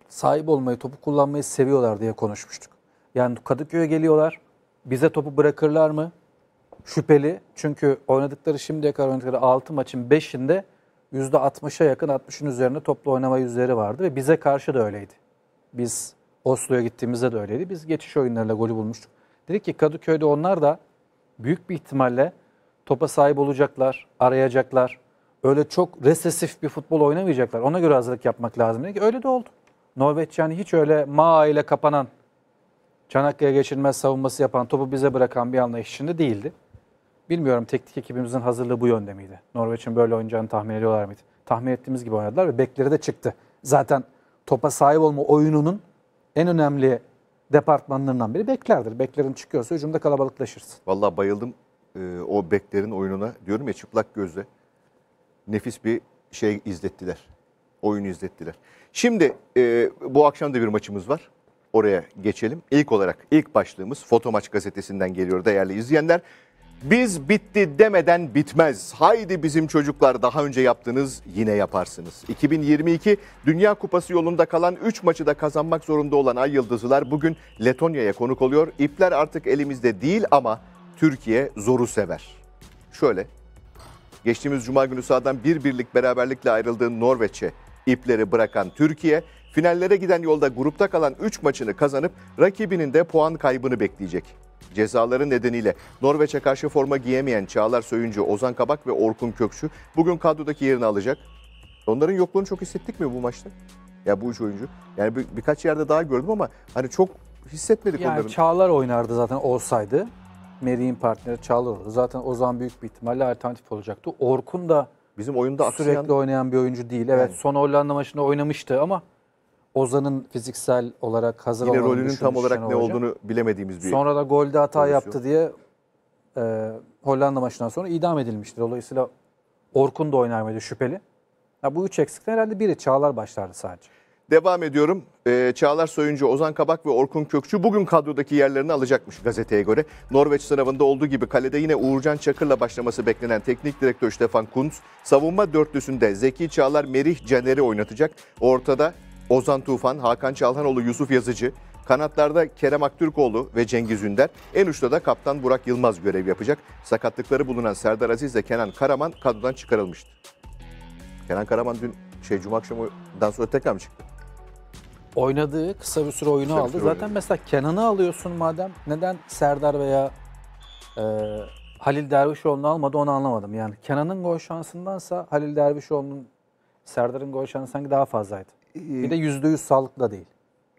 sahip olmayı, topu kullanmayı seviyorlar diye konuşmuştuk. Yani Kadıköy'e geliyorlar. Bize topu bırakırlar mı? şüpheli. Çünkü oynadıkları şimdiye kadar oynadıkları 6 maçın 5'inde %60'a yakın 60'ın üzerinde toplu oynama yüzleri vardı ve bize karşı da öyleydi. Biz Oslo'ya gittiğimizde de öyleydi. Biz geçiş oyunlarıyla golü bulmuştuk. Dedik ki Kadıköy'de onlar da büyük bir ihtimalle topa sahip olacaklar, arayacaklar. Öyle çok resesif bir futbol oynamayacaklar. Ona göre hazırlık yapmak lazım. Dedik. Öyle de oldu. Norveç yani hiç öyle maa ile kapanan, Çanakkale'ye geçilmez savunması yapan, topu bize bırakan bir anlayış içinde değildi. Bilmiyorum teknik ekibimizin hazırlığı bu yönde miydi? Norveç'in böyle oynayacağını tahmin ediyorlar mıydı? Tahmin ettiğimiz gibi oynadılar ve bekleri de çıktı. Zaten topa sahip olma oyununun en önemli departmanlarından biri beklerdir. Beklerin çıkıyorsa hücumda kalabalıklaşırsın. Vallahi bayıldım e, o beklerin oyununa. Diyorum ya çıplak gözle nefis bir şey izlettiler. Oyunu izlettiler. Şimdi e, bu akşam da bir maçımız var. Oraya geçelim. İlk olarak ilk başlığımız Foto Maç gazetesinden geliyor değerli izleyenler. Biz bitti demeden bitmez. Haydi bizim çocuklar daha önce yaptınız yine yaparsınız. 2022 Dünya Kupası yolunda kalan 3 maçı da kazanmak zorunda olan Ay Yıldızlılar bugün Letonya'ya konuk oluyor. İpler artık elimizde değil ama Türkiye zoru sever. Şöyle, geçtiğimiz Cuma günü sahadan bir birlik beraberlikle ayrıldığı Norveç'e ipleri bırakan Türkiye Finallere giden yolda grupta kalan 3 maçını kazanıp rakibinin de puan kaybını bekleyecek. Cezaları nedeniyle Norveç'e karşı forma giyemeyen Çağlar Söyüncü, Ozan Kabak ve Orkun Kökçü bugün kadrodaki yerini alacak. Onların yokluğunu çok hissettik mi bu maçta? Ya bu üç oyuncu. Yani bir, birkaç yerde daha gördüm ama hani çok hissetmedik yani onların. Çağlar oynardı zaten olsaydı. Meri'nin partneri Çağlar oldu. Zaten Ozan büyük bir ihtimalle alternatif olacaktı. Orkun da Bizim oyunda sürekli atlayan... oynayan bir oyuncu değil. Evet yani. son Hollanda maçında oynamıştı ama Ozan'ın fiziksel olarak hazır Yine rolünün tam olarak ne olduğunu bilemediğimiz bir Sonra da golde hata pozisyon. yaptı diye e, Hollanda maçından sonra idam edilmişti. Dolayısıyla Orkun da oynar mıydı şüpheli. Ya bu üç eksikten herhalde biri Çağlar başlardı sadece. Devam ediyorum. Ee, Çağlar Soyuncu, Ozan Kabak ve Orkun Kökçü bugün kadrodaki yerlerini alacakmış gazeteye göre. Norveç sınavında olduğu gibi kalede yine Uğurcan Çakır'la başlaması beklenen teknik direktör Stefan Kuntz, savunma dörtlüsünde Zeki Çağlar, Merih Caner'i oynatacak. Ortada Ozan Tufan, Hakan Çalhanoğlu, Yusuf Yazıcı, Kanatlarda Kerem Aktürkoğlu ve Cengiz Ünder. En uçta da kaptan Burak Yılmaz görev yapacak. Sakatlıkları bulunan Serdar Aziz ve Kenan Karaman kadrodan çıkarılmıştı. Kenan Karaman dün şey cuma akşamından sonra tekrar mı çıktı? Oynadığı kısa bir süre oyunu kısa aldı. Süre Zaten oynadı. mesela Kenan'ı alıyorsun madem neden Serdar veya e, Halil Dervişoğlu'nu almadı onu anlamadım. Yani Kenan'ın gol şansındansa Halil Dervişoğlu'nun Serdar'ın gol şansı sanki daha fazlaydı. Bir de yüzde yüz sağlıklı değil.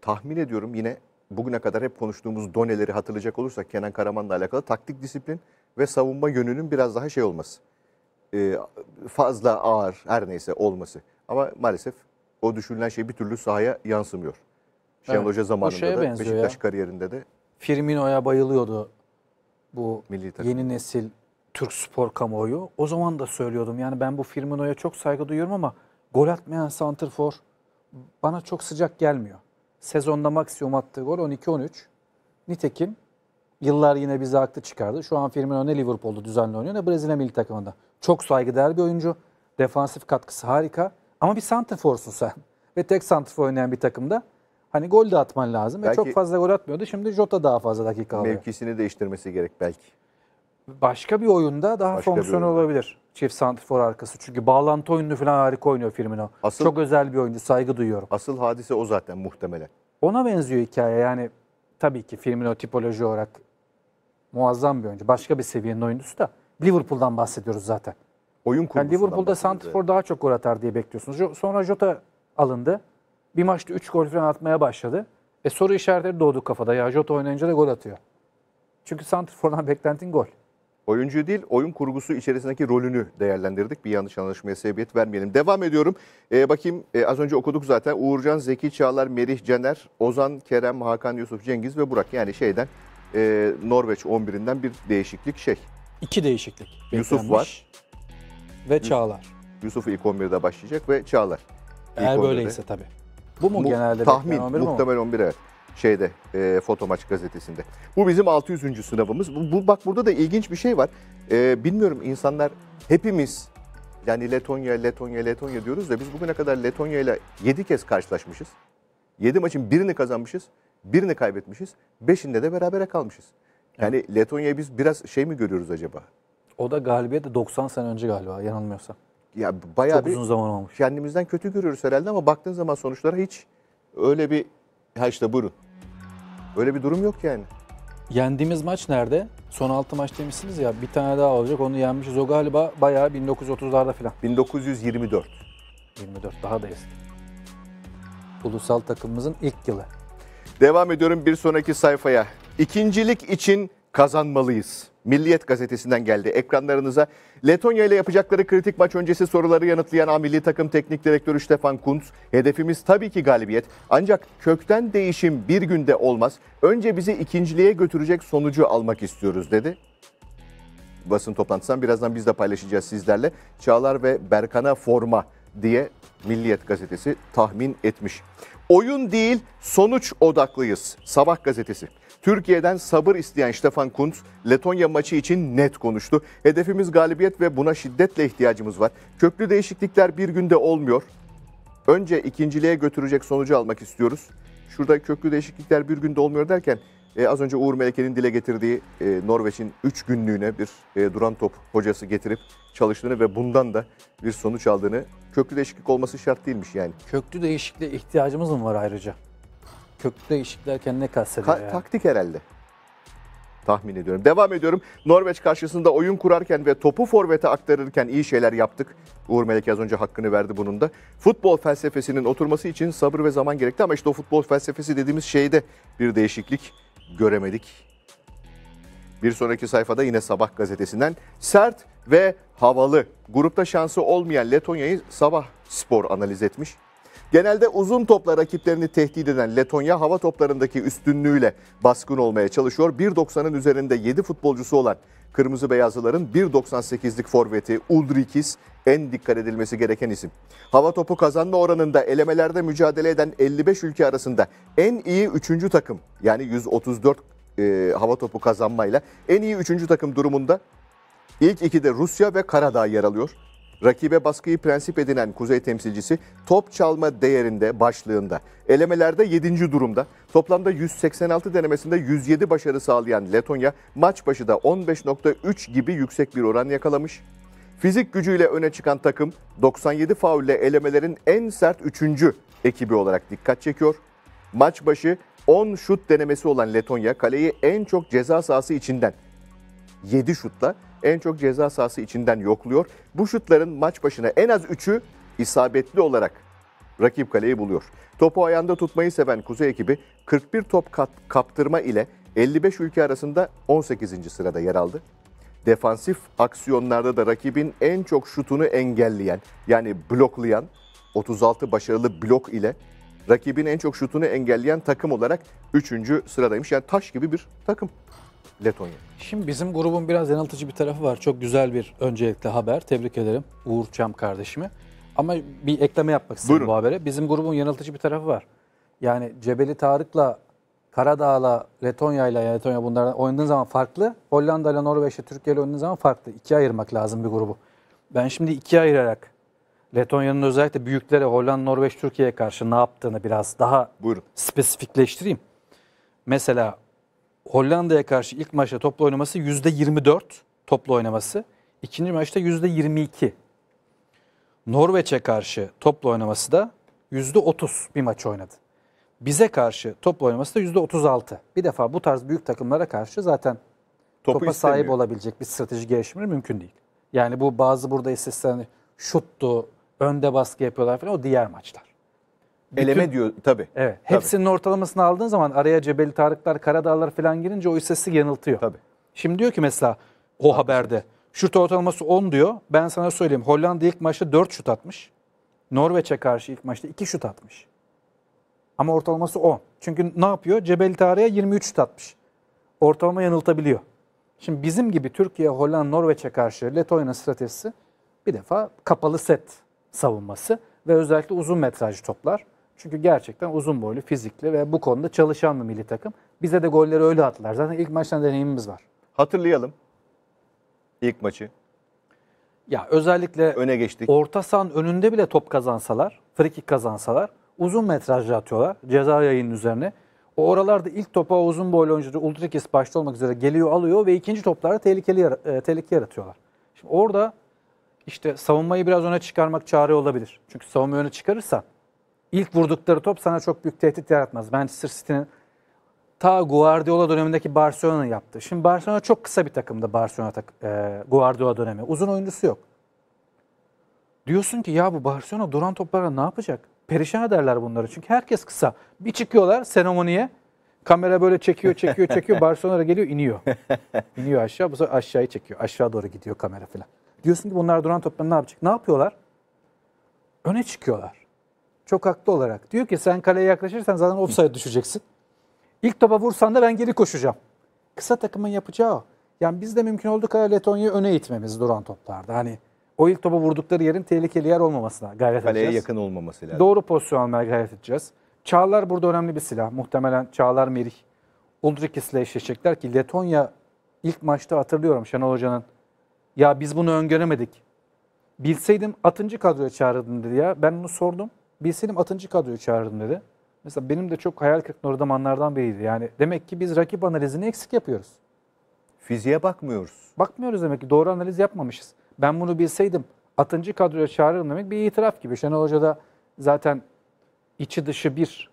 Tahmin ediyorum yine bugüne kadar hep konuştuğumuz doneleri hatırlayacak olursak Kenan Karaman'la alakalı taktik disiplin ve savunma yönünün biraz daha şey olması. Ee, fazla ağır her neyse olması. Ama maalesef o düşünülen şey bir türlü sahaya yansımıyor. Şenol evet, Hoca zamanında da Beşiktaş ya. kariyerinde de. Firmino'ya bayılıyordu bu Milli yeni nesil Türk spor kamuoyu. O zaman da söylüyordum yani ben bu Firmino'ya çok saygı duyuyorum ama gol atmayan santrfor bana çok sıcak gelmiyor. Sezonda maksimum attığı gol 12-13. Nitekim yıllar yine bize haklı çıkardı. Şu an Firmino ne Liverpool'da düzenli oynuyor ne Brezilya milli takımında. Çok saygıdeğer bir oyuncu. Defansif katkısı harika. Ama bir santrforsun sen. Ve tek santrfor oynayan bir takımda hani gol de atman lazım. Belki, Ve çok fazla gol atmıyordu. Şimdi Jota daha fazla dakika alıyor. Mevkisini değiştirmesi gerek belki. Başka bir oyunda daha Başka fonksiyonel olabilir. Çift santifor arkası. Çünkü bağlantı oyununu falan harika oynuyor Firmino. Asıl, Çok özel bir oyuncu. Saygı duyuyorum. Asıl hadise o zaten muhtemelen. Ona benziyor hikaye. Yani tabii ki Firmino tipoloji olarak muazzam bir oyuncu. Başka bir seviyenin oyuncusu da. Liverpool'dan bahsediyoruz zaten. Oyun yani Liverpool'da santifor daha çok gol atar diye bekliyorsunuz. Sonra Jota alındı. Bir maçta 3 gol falan atmaya başladı. E soru işaretleri doğdu kafada. Ya Jota oynayınca da gol atıyor. Çünkü santifordan beklentin gol. Oyuncu değil oyun kurgusu içerisindeki rolünü değerlendirdik. Bir yanlış anlaşmaya sebebiyet vermeyelim. Devam ediyorum. Ee, bakayım e, az önce okuduk zaten. Uğurcan, Zeki Çağlar, Merih Cener, Ozan, Kerem, Hakan, Yusuf, Cengiz ve Burak. Yani şeyden e, Norveç 11'inden bir değişiklik şey. İki değişiklik. Yusuf beklenmiş. var. Ve Çağlar. Yusuf ilk 11'de başlayacak ve Çağlar. Eğer ilk böyleyse tabii. Bu mu Mu- genelde tahmin muhtemel 11 evet şeyde e, Fotomaç gazetesinde. Bu bizim 600. sınavımız. Bu, bu bak burada da ilginç bir şey var. E, bilmiyorum insanlar hepimiz yani Letonya, Letonya, Letonya diyoruz da biz bugüne kadar Letonya ile 7 kez karşılaşmışız. 7 maçın birini kazanmışız, birini kaybetmişiz, 5'inde de berabere kalmışız. Yani evet. Letonya'yı biz biraz şey mi görüyoruz acaba? O da galibiyet de 90 sene önce galiba yanılmıyorsam. Ya bayağı Çok bir uzun zaman olmuş. Kendimizden kötü görüyoruz herhalde ama baktığın zaman sonuçlara hiç öyle bir ha işte buyurun Öyle bir durum yok yani. Yendiğimiz maç nerede? Son 6 maç demişsiniz ya bir tane daha olacak onu yenmişiz. O galiba bayağı 1930'larda falan. 1924. 24 daha da eski. Ulusal takımımızın ilk yılı. Devam ediyorum bir sonraki sayfaya. İkincilik için kazanmalıyız. Milliyet gazetesinden geldi ekranlarınıza. Letonya ile yapacakları kritik maç öncesi soruları yanıtlayan A milli takım teknik direktörü Stefan Kuntz, hedefimiz tabii ki galibiyet. Ancak kökten değişim bir günde olmaz. Önce bizi ikinciliğe götürecek sonucu almak istiyoruz dedi basın toplantısından birazdan biz de paylaşacağız sizlerle. Çağlar ve Berkan'a forma diye Milliyet gazetesi tahmin etmiş. Oyun değil sonuç odaklıyız. Sabah gazetesi. Türkiye'den sabır isteyen Stefan Kuntz, Letonya maçı için net konuştu. Hedefimiz galibiyet ve buna şiddetle ihtiyacımız var. Köklü değişiklikler bir günde olmuyor. Önce ikinciliğe götürecek sonucu almak istiyoruz. Şurada köklü değişiklikler bir günde olmuyor derken e, az önce Uğur Meleke'nin dile getirdiği e, Norveç'in 3 günlüğüne bir e, duran top hocası getirip çalıştığını ve bundan da bir sonuç aldığını köklü değişiklik olması şart değilmiş yani. Köklü değişikliğe ihtiyacımız mı var ayrıca? köklü değişiklerken ne kastediyor Ka- Taktik herhalde. Tahmin ediyorum. Devam ediyorum. Norveç karşısında oyun kurarken ve topu forvete aktarırken iyi şeyler yaptık. Uğur Melek az önce hakkını verdi bunun da. Futbol felsefesinin oturması için sabır ve zaman gerekti ama işte o futbol felsefesi dediğimiz şeyde bir değişiklik göremedik. Bir sonraki sayfada yine Sabah gazetesinden sert ve havalı. Grupta şansı olmayan Letonya'yı Sabah Spor analiz etmiş. Genelde uzun topla rakiplerini tehdit eden Letonya hava toplarındaki üstünlüğüyle baskın olmaya çalışıyor. 1.90'ın üzerinde 7 futbolcusu olan Kırmızı Beyazlıların 1.98'lik forveti Ulrikis en dikkat edilmesi gereken isim. Hava topu kazanma oranında elemelerde mücadele eden 55 ülke arasında en iyi 3. takım yani 134 e, hava topu kazanmayla en iyi 3. takım durumunda ilk ikide Rusya ve Karadağ yer alıyor. Rakibe baskıyı prensip edinen Kuzey temsilcisi top çalma değerinde başlığında. Elemelerde 7. durumda. Toplamda 186 denemesinde 107 başarı sağlayan Letonya maç başı da 15.3 gibi yüksek bir oran yakalamış. Fizik gücüyle öne çıkan takım 97 faulle elemelerin en sert 3. ekibi olarak dikkat çekiyor. Maç başı 10 şut denemesi olan Letonya kaleyi en çok ceza sahası içinden 7 şutla en çok ceza sahası içinden yokluyor. Bu şutların maç başına en az 3'ü isabetli olarak rakip kaleyi buluyor. Topu ayağında tutmayı seven Kuzey ekibi 41 top kat, kaptırma ile 55 ülke arasında 18. sırada yer aldı. Defansif aksiyonlarda da rakibin en çok şutunu engelleyen yani bloklayan 36 başarılı blok ile rakibin en çok şutunu engelleyen takım olarak 3. sıradaymış. Yani taş gibi bir takım. Letonya. Şimdi bizim grubun biraz yanıltıcı bir tarafı var. Çok güzel bir öncelikle haber. Tebrik ederim Uğur Çam kardeşimi. Ama bir ekleme yapmak istiyorum Buyurun. bu habere. Bizim grubun yanıltıcı bir tarafı var. Yani Cebeli Tarık'la Karadağ'la Letonya'yla yani Letonya bunlardan oynadığın zaman farklı. Hollanda'yla Norveç'le Türkiye'yle oynadığın zaman farklı. İkiye ayırmak lazım bir grubu. Ben şimdi ikiye ayırarak Letonya'nın özellikle büyüklere Hollanda, Norveç, Türkiye'ye karşı ne yaptığını biraz daha Buyurun. spesifikleştireyim. Mesela Hollanda'ya karşı ilk maçta toplu oynaması %24 toplu oynaması. İkinci maçta %22. Norveç'e karşı toplu oynaması da %30 bir maç oynadı. Bize karşı toplu oynaması da %36. Bir defa bu tarz büyük takımlara karşı zaten Topu topa istemiyor. sahip olabilecek bir strateji gelişimi mümkün değil. Yani bu bazı burada istatistikler şuttu, önde baskı yapıyorlar falan o diğer maçlar eleme diyor tabi. Evet. Tabii. Hepsinin ortalamasını aldığın zaman araya Cebeli Tarıklar, Karadağlar falan girince o istesi yanıltıyor. Tabi. Şimdi diyor ki mesela o tabii. haberde şut ortalaması 10 diyor. Ben sana söyleyeyim Hollanda ilk maçta 4 şut atmış. Norveç'e karşı ilk maçta 2 şut atmış. Ama ortalaması 10. Çünkü ne yapıyor? Cebeli Tarık'a 23 şut atmış. Ortalama yanıltabiliyor. Şimdi bizim gibi Türkiye, Hollanda, Norveç'e karşı Letonya'nın stratejisi bir defa kapalı set savunması ve özellikle uzun metrajlı toplar. Çünkü gerçekten uzun boylu, fizikli ve bu konuda çalışan bir milli takım. Bize de golleri öyle attılar. Zaten ilk maçtan deneyimimiz var. Hatırlayalım ilk maçı. Ya özellikle öne geçtik. Orta sahan önünde bile top kazansalar, frikik kazansalar uzun metrajlı atıyorlar ceza yayının üzerine. O oralarda ilk topa uzun boylu oyuncu Ultrikis başta olmak üzere geliyor alıyor ve ikinci toplarda tehlikeli e, tehlike yaratıyorlar. Şimdi orada işte savunmayı biraz öne çıkarmak çare olabilir. Çünkü savunmayı öne çıkarırsa ilk vurdukları top sana çok büyük tehdit yaratmaz. Manchester City'nin ta Guardiola dönemindeki Barcelona'nın yaptı. Şimdi Barcelona çok kısa bir takımdı Barcelona tak e, Guardiola dönemi. Uzun oyuncusu yok. Diyorsun ki ya bu Barcelona duran toplara ne yapacak? Perişan ederler bunları çünkü herkes kısa. Bir çıkıyorlar seremoniye. Kamera böyle çekiyor, çekiyor, çekiyor. Barcelona'ya geliyor, iniyor. İniyor aşağı, bu sefer aşağıyı çekiyor. Aşağı doğru gidiyor kamera falan. Diyorsun ki bunlar duran topları ne yapacak? Ne yapıyorlar? Öne çıkıyorlar çok haklı olarak. Diyor ki sen kaleye yaklaşırsan zaten offside düşeceksin. İlk topa vursan da ben geri koşacağım. Kısa takımın yapacağı o. Yani biz de mümkün olduğu kadar Letonya'yı öne itmemiz duran toplarda. Hani o ilk topa vurdukları yerin tehlikeli yer olmamasına gayret Kaleye edeceğiz. Kaleye yakın olmaması lazım. Doğru pozisyon almaya gayret edeceğiz. Çağlar burada önemli bir silah. Muhtemelen Çağlar Merih, Uldrikis ile eşleşecekler ki Letonya ilk maçta hatırlıyorum Şenol Hoca'nın. Ya biz bunu öngöremedik. Bilseydim 6. kadroya çağırırdın dedi ya. Ben onu sordum. Bilselim Atıncı kadroyu çağırdım dedi. Mesela benim de çok hayal kırıklığına uğradığım anlardan biriydi. Yani demek ki biz rakip analizini eksik yapıyoruz. Fiziğe bakmıyoruz. Bakmıyoruz demek ki doğru analiz yapmamışız. Ben bunu bilseydim Atıncı kadroya çağırırım demek bir itiraf gibi. Şenol Hoca da zaten içi dışı bir,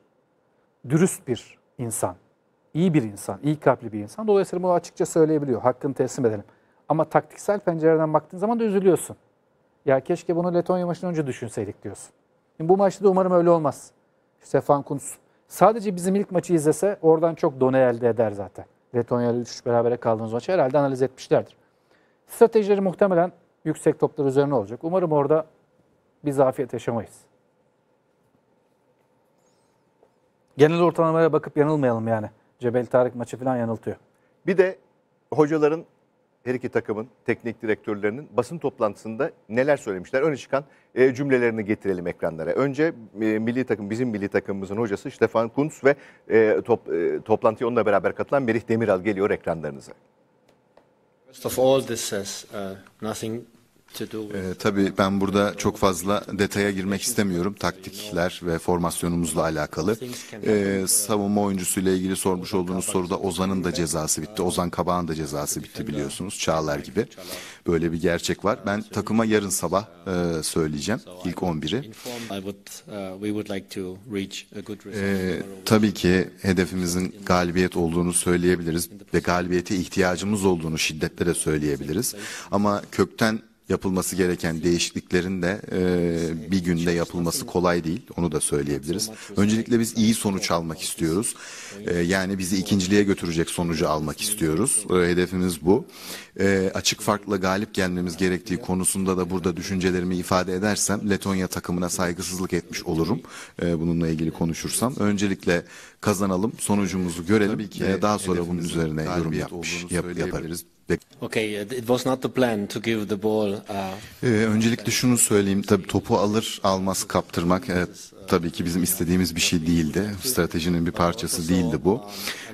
dürüst bir insan. iyi bir insan, iyi kalpli bir insan. Dolayısıyla bunu açıkça söyleyebiliyor. Hakkını teslim edelim. Ama taktiksel pencereden baktığın zaman da üzülüyorsun. Ya keşke bunu Letonya maçından önce düşünseydik diyorsun. Şimdi bu maçta da umarım öyle olmaz. Stefan Kuntz sadece bizim ilk maçı izlese oradan çok done elde eder zaten. Letonya ile 3 berabere kaldığımız maçı herhalde analiz etmişlerdir. Stratejileri muhtemelen yüksek toplar üzerine olacak. Umarım orada bir zafiyet yaşamayız. Genel ortalamaya bakıp yanılmayalım yani. Cebel Tarık maçı falan yanıltıyor. Bir de hocaların her iki takımın teknik direktörlerinin basın toplantısında neler söylemişler? Öne çıkan e, cümlelerini getirelim ekranlara. Önce e, milli takım bizim milli takımımızın hocası Stefan Kuntz ve e, top, e, toplantıya onunla beraber katılan Merih Demiral geliyor ekranlarınıza. First of all this has uh, nothing ee, tabii ben burada çok fazla detaya girmek istemiyorum. Taktikler ve formasyonumuzla alakalı. Ee, savunma oyuncusuyla ilgili sormuş olduğunuz soruda Ozan'ın da cezası bitti. Ozan Kabağ'ın da cezası bitti biliyorsunuz. Çağlar gibi. Böyle bir gerçek var. Ben takıma yarın sabah e, söyleyeceğim. ilk 11'i. Ee, tabii ki hedefimizin galibiyet olduğunu söyleyebiliriz ve galibiyete ihtiyacımız olduğunu şiddetle de söyleyebiliriz. Ama kökten yapılması gereken değişikliklerin de e, bir günde yapılması kolay değil. Onu da söyleyebiliriz. Öncelikle biz iyi sonuç almak istiyoruz. E, yani bizi ikinciliğe götürecek sonucu almak istiyoruz. E, hedefimiz bu e, açık farkla galip gelmemiz gerektiği konusunda da burada düşüncelerimi ifade edersem Letonya takımına saygısızlık etmiş olurum. E, bununla ilgili konuşursam. Öncelikle kazanalım, sonucumuzu görelim. Tabii ki, e, daha sonra bunun üzerine yorum yapmış yap, yaparız. Okay, it was not the plan to give the ball. Uh, ee, öncelikle şunu söyleyeyim. Tabii topu alır almaz kaptırmak. Evet tabii ki bizim istediğimiz bir şey değildi. Stratejinin bir parçası değildi bu.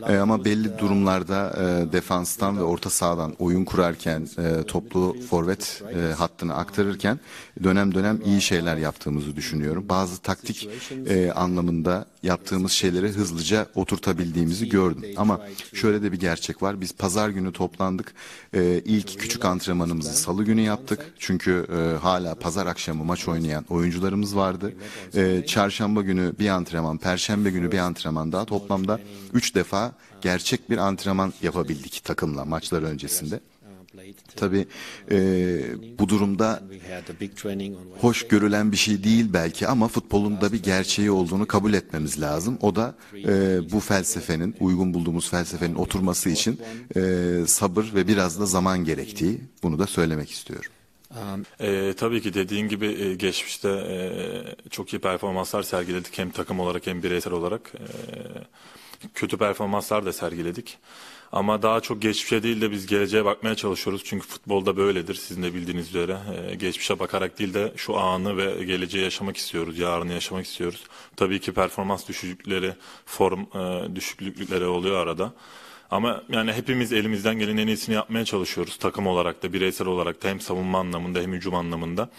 E, ama belli durumlarda e, defanstan ve orta sahadan oyun kurarken e, toplu forvet e, hattını aktarırken dönem dönem iyi şeyler yaptığımızı düşünüyorum. Bazı taktik e, anlamında yaptığımız şeyleri hızlıca oturtabildiğimizi gördüm. Ama şöyle de bir gerçek var. Biz pazar günü toplandık. E, ilk küçük antrenmanımızı salı günü yaptık. Çünkü e, hala pazar akşamı maç oynayan oyuncularımız vardı. E, çarşamba günü bir antrenman, perşembe günü bir antrenman daha toplamda 3 defa gerçek bir antrenman yapabildik takımla maçlar öncesinde. Tabii e, bu durumda hoş görülen bir şey değil belki ama futbolun da bir gerçeği olduğunu kabul etmemiz lazım. O da e, bu felsefenin, uygun bulduğumuz felsefenin oturması için e, sabır ve biraz da zaman gerektiği bunu da söylemek istiyorum. E, tabii ki dediğin gibi e, geçmişte e, çok iyi performanslar sergiledik hem takım olarak hem bireysel olarak. E, kötü performanslar da sergiledik. Ama daha çok geçmişe değil de biz geleceğe bakmaya çalışıyoruz. Çünkü futbolda böyledir sizin de bildiğiniz üzere. Ee, geçmişe bakarak değil de şu anı ve geleceği yaşamak istiyoruz. Yarını yaşamak istiyoruz. Tabii ki performans düşüklükleri, form e, düşüklükleri oluyor arada. Ama yani hepimiz elimizden gelen en iyisini yapmaya çalışıyoruz. Takım olarak da, bireysel olarak da hem savunma anlamında hem hücum anlamında.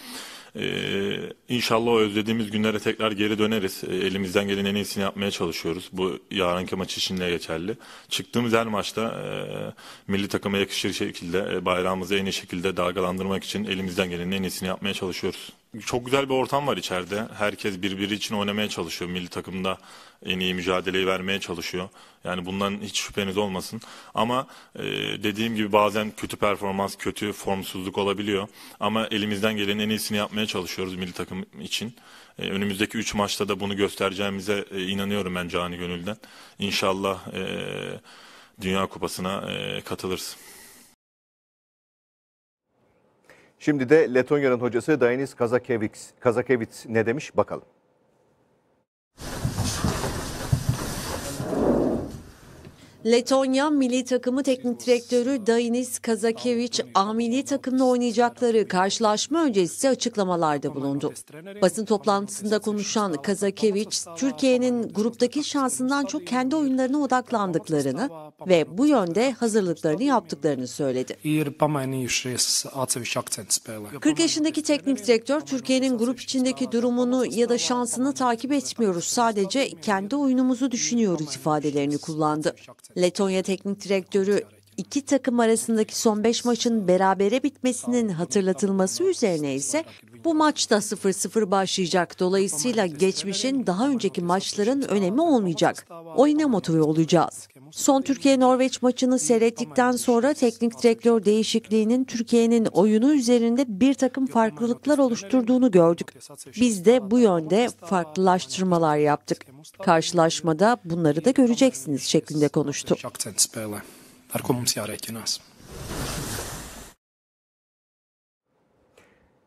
Ee, inşallah o özlediğimiz günlere tekrar geri döneriz. Ee, elimizden gelen en iyisini yapmaya çalışıyoruz. Bu yarınki maç için de geçerli. Çıktığımız her maçta e, milli takıma yakışır şekilde e, bayrağımızı en iyi şekilde dalgalandırmak için elimizden gelen en iyisini yapmaya çalışıyoruz çok güzel bir ortam var içeride. Herkes birbiri için oynamaya çalışıyor. Milli takımda en iyi mücadeleyi vermeye çalışıyor. Yani bundan hiç şüpheniz olmasın. Ama e, dediğim gibi bazen kötü performans, kötü formsuzluk olabiliyor. Ama elimizden gelenin en iyisini yapmaya çalışıyoruz milli takım için. E, önümüzdeki 3 maçta da bunu göstereceğimize e, inanıyorum ben cani gönülden. İnşallah e, Dünya Kupası'na e, katılırız. Şimdi de Letonya'nın hocası Dainis Kazakevits, Kazakevits ne demiş bakalım. Letonya milli takımı teknik direktörü Dainis Kazakeviç, A milli takımla oynayacakları karşılaşma öncesi açıklamalarda bulundu. Basın toplantısında konuşan Kazakeviç, Türkiye'nin gruptaki şansından çok kendi oyunlarına odaklandıklarını ve bu yönde hazırlıklarını yaptıklarını söyledi. 40 yaşındaki teknik direktör, Türkiye'nin grup içindeki durumunu ya da şansını takip etmiyoruz. Sadece kendi oyunumuzu düşünüyoruz ifadelerini kullandı. Letonya Teknik Direktörü iki takım arasındaki son 5 maçın berabere bitmesinin hatırlatılması üzerine ise bu maçta 0-0 başlayacak. Dolayısıyla geçmişin daha önceki maçların önemi olmayacak. Oyuna motive olacağız. Son Türkiye-Norveç maçını seyrettikten sonra teknik direktör değişikliğinin Türkiye'nin oyunu üzerinde bir takım farklılıklar oluşturduğunu gördük. Biz de bu yönde farklılaştırmalar yaptık. Karşılaşmada bunları da göreceksiniz şeklinde konuştu.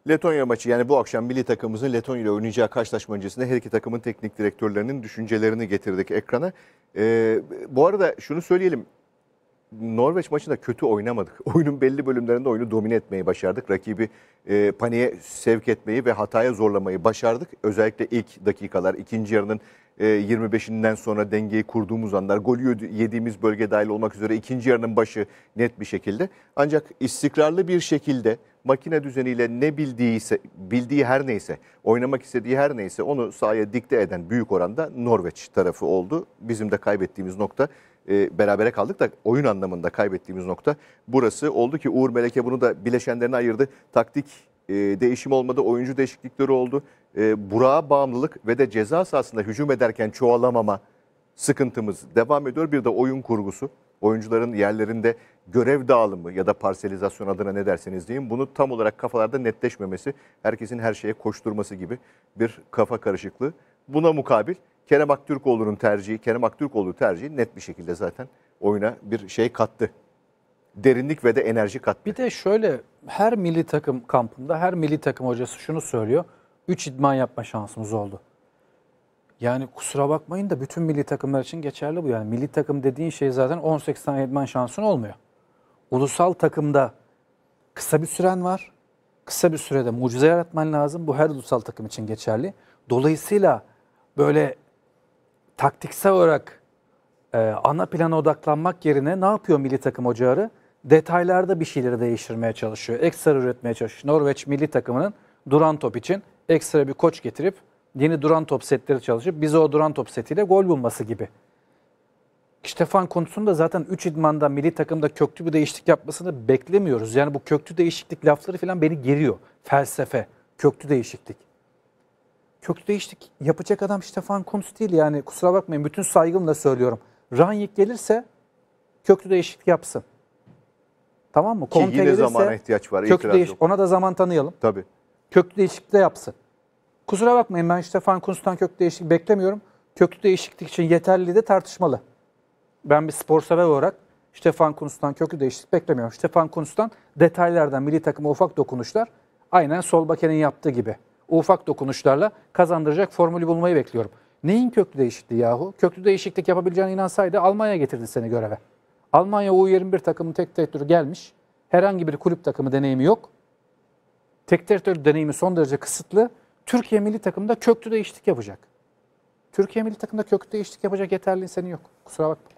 Letonya maçı yani bu akşam milli takımımızın Letonya ile oynayacağı karşılaşma öncesinde her iki takımın teknik direktörlerinin düşüncelerini getirdik ekrana. Ee, bu arada şunu söyleyelim. Norveç maçında kötü oynamadık. Oyunun belli bölümlerinde oyunu domine etmeyi başardık. Rakibi e, paniğe sevk etmeyi ve hataya zorlamayı başardık. Özellikle ilk dakikalar, ikinci yarının e, 25'inden sonra dengeyi kurduğumuz anlar, golü yediğimiz bölge dahil olmak üzere ikinci yarının başı net bir şekilde. Ancak istikrarlı bir şekilde makine düzeniyle ne bildiyse, bildiği her neyse, oynamak istediği her neyse onu sahaya dikte eden büyük oranda Norveç tarafı oldu. Bizim de kaybettiğimiz nokta e, berabere kaldık da oyun anlamında kaybettiğimiz nokta burası oldu ki Uğur Meleke bunu da bileşenlerine ayırdı. Taktik e, değişim olmadı, oyuncu değişiklikleri oldu. E, Burak'a bağımlılık ve de ceza sahasında hücum ederken çoğalamama sıkıntımız devam ediyor. Bir de oyun kurgusu oyuncuların yerlerinde görev dağılımı ya da parselizasyon adına ne derseniz deyin bunu tam olarak kafalarda netleşmemesi, herkesin her şeye koşturması gibi bir kafa karışıklığı. Buna mukabil Kerem Aktürkoğlu'nun tercihi, Kerem Aktürkoğlu tercihi net bir şekilde zaten oyuna bir şey kattı. Derinlik ve de enerji kattı. Bir de şöyle her milli takım kampında her milli takım hocası şunu söylüyor. 3 idman yapma şansımız oldu. Yani kusura bakmayın da bütün milli takımlar için geçerli bu. Yani milli takım dediğin şey zaten 18 tane idman şansın olmuyor. Ulusal takımda kısa bir süren var. Kısa bir sürede mucize yaratman lazım. Bu her ulusal takım için geçerli. Dolayısıyla böyle taktiksel olarak e, ana plana odaklanmak yerine ne yapıyor milli takım ocağı? Detaylarda bir şeyleri değiştirmeye çalışıyor. Ekstra üretmeye çalışıyor. Norveç milli takımının duran top için ekstra bir koç getirip yeni duran top setleri çalışıp bize o duran top setiyle gol bulması gibi. Stefan konusunda zaten 3 idmanda milli takımda köklü bir değişiklik yapmasını beklemiyoruz. Yani bu köklü değişiklik lafları falan beni geriyor. Felsefe, köklü değişiklik. Köklü değişiklik yapacak adam Stefan Kuntz değil yani kusura bakmayın bütün saygımla söylüyorum. Ranyik gelirse köklü değişiklik yapsın. Tamam mı? Ki Conte yine gelirse, zamana ihtiyaç var. Köklü değiş- ona da zaman tanıyalım. Tabii. Köklü değişiklik de yapsın. Kusura bakmayın ben işte fan konusundan kök değişiklik beklemiyorum. Köklü değişiklik için yeterli de tartışmalı. Ben bir spor sever olarak Stefan konusundan köklü değişiklik beklemiyorum. Stefan konusundan detaylardan milli takıma ufak dokunuşlar aynen Solbaken'in yaptığı gibi. O ufak dokunuşlarla kazandıracak formülü bulmayı bekliyorum. Neyin köklü değişikliği yahu? Köklü değişiklik yapabileceğine inansaydı Almanya getirdi seni göreve. Almanya U21 takımı tek direktörü gelmiş. Herhangi bir kulüp takımı deneyimi yok. Tek direktör deneyimi son derece kısıtlı Türkiye milli takımda köklü değişiklik yapacak. Türkiye milli takımda köklü değişiklik yapacak yeterli insanı yok. Kusura bakma.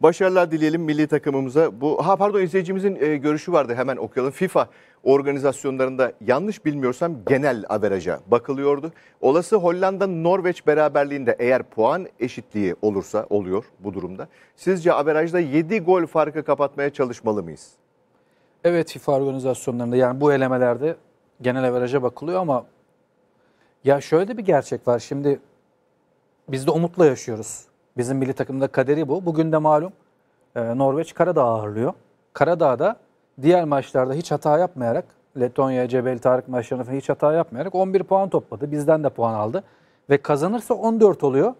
Başarılar dileyelim milli takımımıza. Bu ha pardon izleyicimizin e, görüşü vardı hemen okuyalım. FIFA organizasyonlarında yanlış bilmiyorsam genel averaja bakılıyordu. Olası Hollanda Norveç beraberliğinde eğer puan eşitliği olursa oluyor bu durumda. Sizce averajda 7 gol farkı kapatmaya çalışmalı mıyız? Evet FIFA organizasyonlarında yani bu elemelerde genel averaja bakılıyor ama ya şöyle bir gerçek var. Şimdi biz de umutla yaşıyoruz. Bizim milli takımda kaderi bu. Bugün de malum e, Norveç Karadağ ağırlıyor. Karadağ'da diğer maçlarda hiç hata yapmayarak Letonya, Cebel Tarık maçlarında falan hiç hata yapmayarak 11 puan topladı. Bizden de puan aldı. Ve kazanırsa 14 oluyor.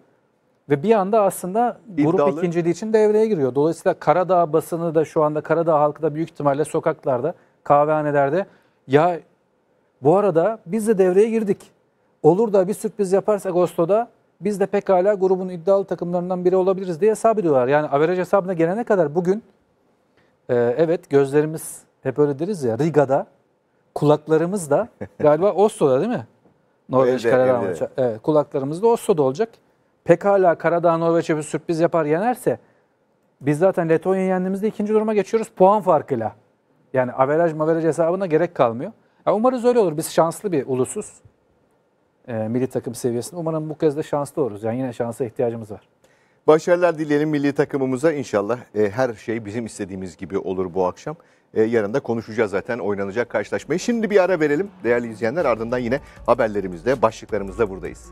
Ve bir anda aslında grup İddialı. ikinciliği için devreye giriyor. Dolayısıyla Karadağ basını da şu anda Karadağ halkı da büyük ihtimalle sokaklarda, kahvehanelerde ya bu arada biz de devreye girdik. Olur da bir sürpriz yaparsa Ağustos'ta biz de pekala grubun iddialı takımlarından biri olabiliriz diye hesap ediyorlar. Yani averaj hesabına gelene kadar bugün e, evet gözlerimiz hep öyle deriz ya Riga'da kulaklarımız da galiba Oslo'da değil mi? Norveç Karadağ maçı. Evet, kulaklarımız da Oslo'da olacak. Pekala Karadağ Norveç'e bir sürpriz yapar yenerse biz zaten Letonya'yı yendiğimizde ikinci duruma geçiyoruz puan farkıyla. Yani averaj maveraj hesabına gerek kalmıyor. Ya umarız öyle olur. Biz şanslı bir ulusuz. E, milli takım seviyesinde. Umarım bu kez de şanslı oluruz. Yani yine şansa ihtiyacımız var. Başarılar dileyelim milli takımımıza İnşallah e, her şey bizim istediğimiz gibi olur bu akşam. E, yarın da konuşacağız zaten oynanacak karşılaşmayı. Şimdi bir ara verelim değerli izleyenler ardından yine haberlerimizde, başlıklarımızda buradayız.